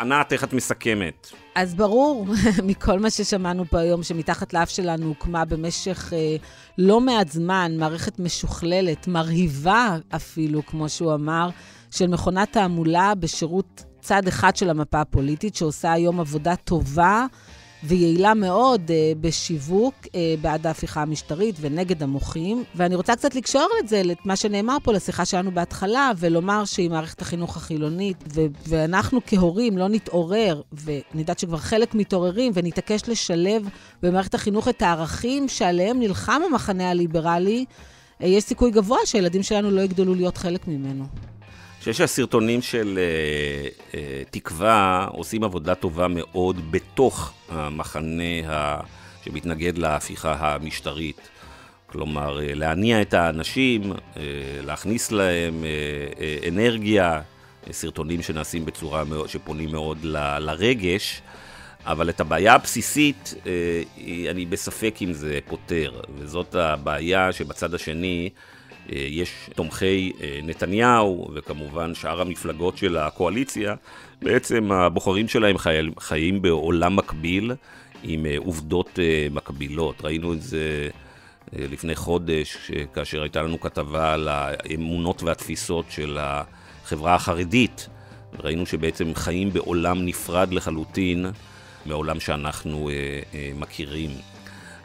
ענת, איך את מסכמת? אז ברור, מכל מה ששמענו פה היום, שמתחת לאף שלנו הוקמה במשך אה, לא מעט זמן מערכת משוכללת, מרהיבה אפילו, כמו שהוא אמר, של מכונת תעמולה בשירות צד אחד של המפה הפוליטית, שעושה היום עבודה טובה. ויעילה מאוד אה, בשיווק אה, בעד ההפיכה המשטרית ונגד המוחים. ואני רוצה קצת לקשור את זה, את מה שנאמר פה לשיחה שלנו בהתחלה, ולומר שאם מערכת החינוך החילונית, ו- ואנחנו כהורים לא נתעורר, ואני יודעת שכבר חלק מתעוררים, ונתעקש לשלב במערכת החינוך את הערכים שעליהם נלחם המחנה הליברלי, אה, יש סיכוי גבוה שהילדים שלנו לא יגדלו להיות חלק ממנו. שיש הסרטונים של אה, אה, תקווה עושים עבודה טובה מאוד בתוך המחנה ה... שמתנגד להפיכה המשטרית. כלומר, אה, להניע את האנשים, אה, להכניס להם אה, אנרגיה, סרטונים שנעשים בצורה מאוד, שפונים מאוד ל, לרגש, אבל את הבעיה הבסיסית, אני בספק אם זה פותר, וזאת הבעיה שבצד השני... אה, יש תומכי אה, נתניהו, וכמובן שאר המפלגות של הקואליציה, בעצם הבוחרים שלהם חיים, בעולם מקביל, עם אה, עובדות מקבילות. ראינו את זה... לפני חודש, כאשר הייתה לנו כתבה על האמונות והתפיסות של החברה החרדית, ראינו שבעצם חיים בעולם נפרד לחלוטין מהעולם שאנחנו מכירים.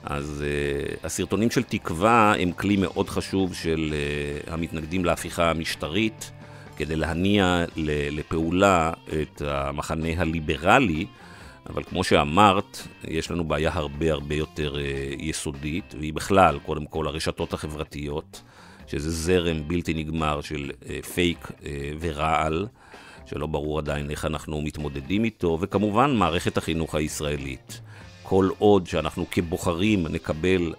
אז uh, הסרטונים של תקווה הם כלי מאוד חשוב של uh, המתנגדים להפיכה המשטרית, כדי להניע לפעולה את המחנה הליברלי, אבל כמו שאמרת, יש לנו בעיה הרבה הרבה יותר uh, יסודית, והיא בכלל, קודם כל, הרשתות החברתיות, שזה זרם בלתי נגמר של פייק uh, uh, ורעל. שלא ברור עדיין איך אנחנו מתמודדים איתו, וכמובן מערכת החינוך הישראלית. כל עוד שאנחנו כבוחרים נקבל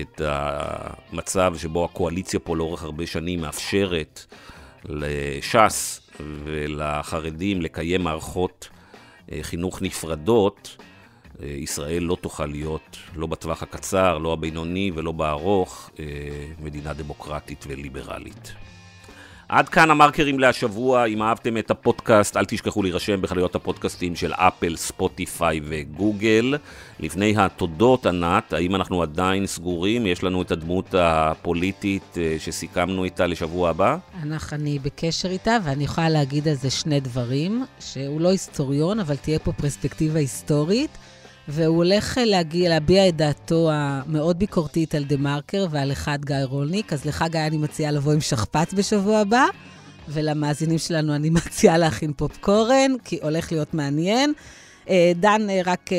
את המצב שבו הקואליציה פה לאורך הרבה שנים מאפשרת לש"ס ולחרדים לקיים מערכות אה, חינוך נפרדות, אה, ישראל לא תוכל להיות, לא בטווח הקצר, לא הבינוני ולא בארוך, אה, מדינה דמוקרטית וליברלית. עד כאן המרקרים להשבוע, אם אהבתם את הפודקאסט, אל תשכחו להירשם בחנויות הפודקאסטים של אפל, ספוטיפיי וגוגל. לפני התודות, ענת, האם אנחנו עדיין סגורים? יש לנו את הדמות הפוליטית אה, שסיכמנו איתה לשבוע הבא? אנחנו, אני בקשר איתה, ואני יכולה להגיד על זה שני דברים, שהוא לא היסטוריון, אבל תהיה פה פרספקטיבה היסטורית. והוא הולך אה, להגיע, להביע את דעתו המאוד ביקורתית על דה-מרקר ועל אחד גיא רולניק. אז לך, גיא, אני מציעה לבוא עם שכפ"ץ בשבוע הבא, ולמאזינים שלנו אני מציעה להכין פופקורן, כי הולך להיות מעניין. אה, דן, אה, רק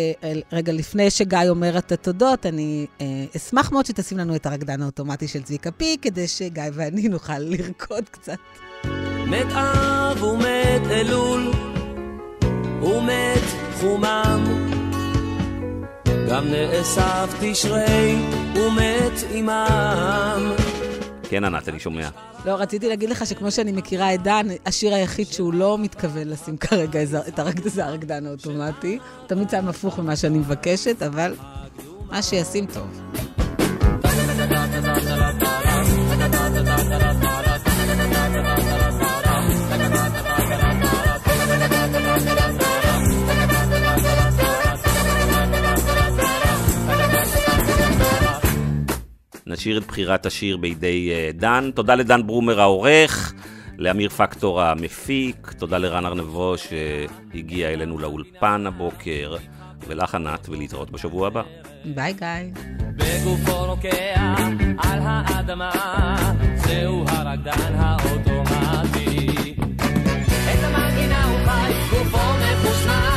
רגע לפני שגיא אומר את התודות, אני אשמח מאוד שתשים לנו את הרקדן האוטומטי של צביקה פי, כדי שגיא ואני נוכל לרקוד קצת. מת אב ומת אלול ומת חומם גם נאסף תשרי ומת עמם. כן, ענת, אני שומע. לא, רציתי להגיד לך שכמו שאני מכירה את דן, השיר היחיד שהוא לא מתכוון לשים כרגע את זה הרקדן האוטומטי. הוא תמיד שם הפוך ממה שאני מבקשת, אבל מה שישים טוב. נשאיר את בחירת השיר בידי אה, דן. תודה לדן ברומר העורך, לאמיר פקטור המפיק, תודה לרן ארנבו שהגיע אלינו לאולפן הבוקר, ולך ענת, ולהתראות בשבוע הבא. ביי גיא. בגופו רוקע על האדמה,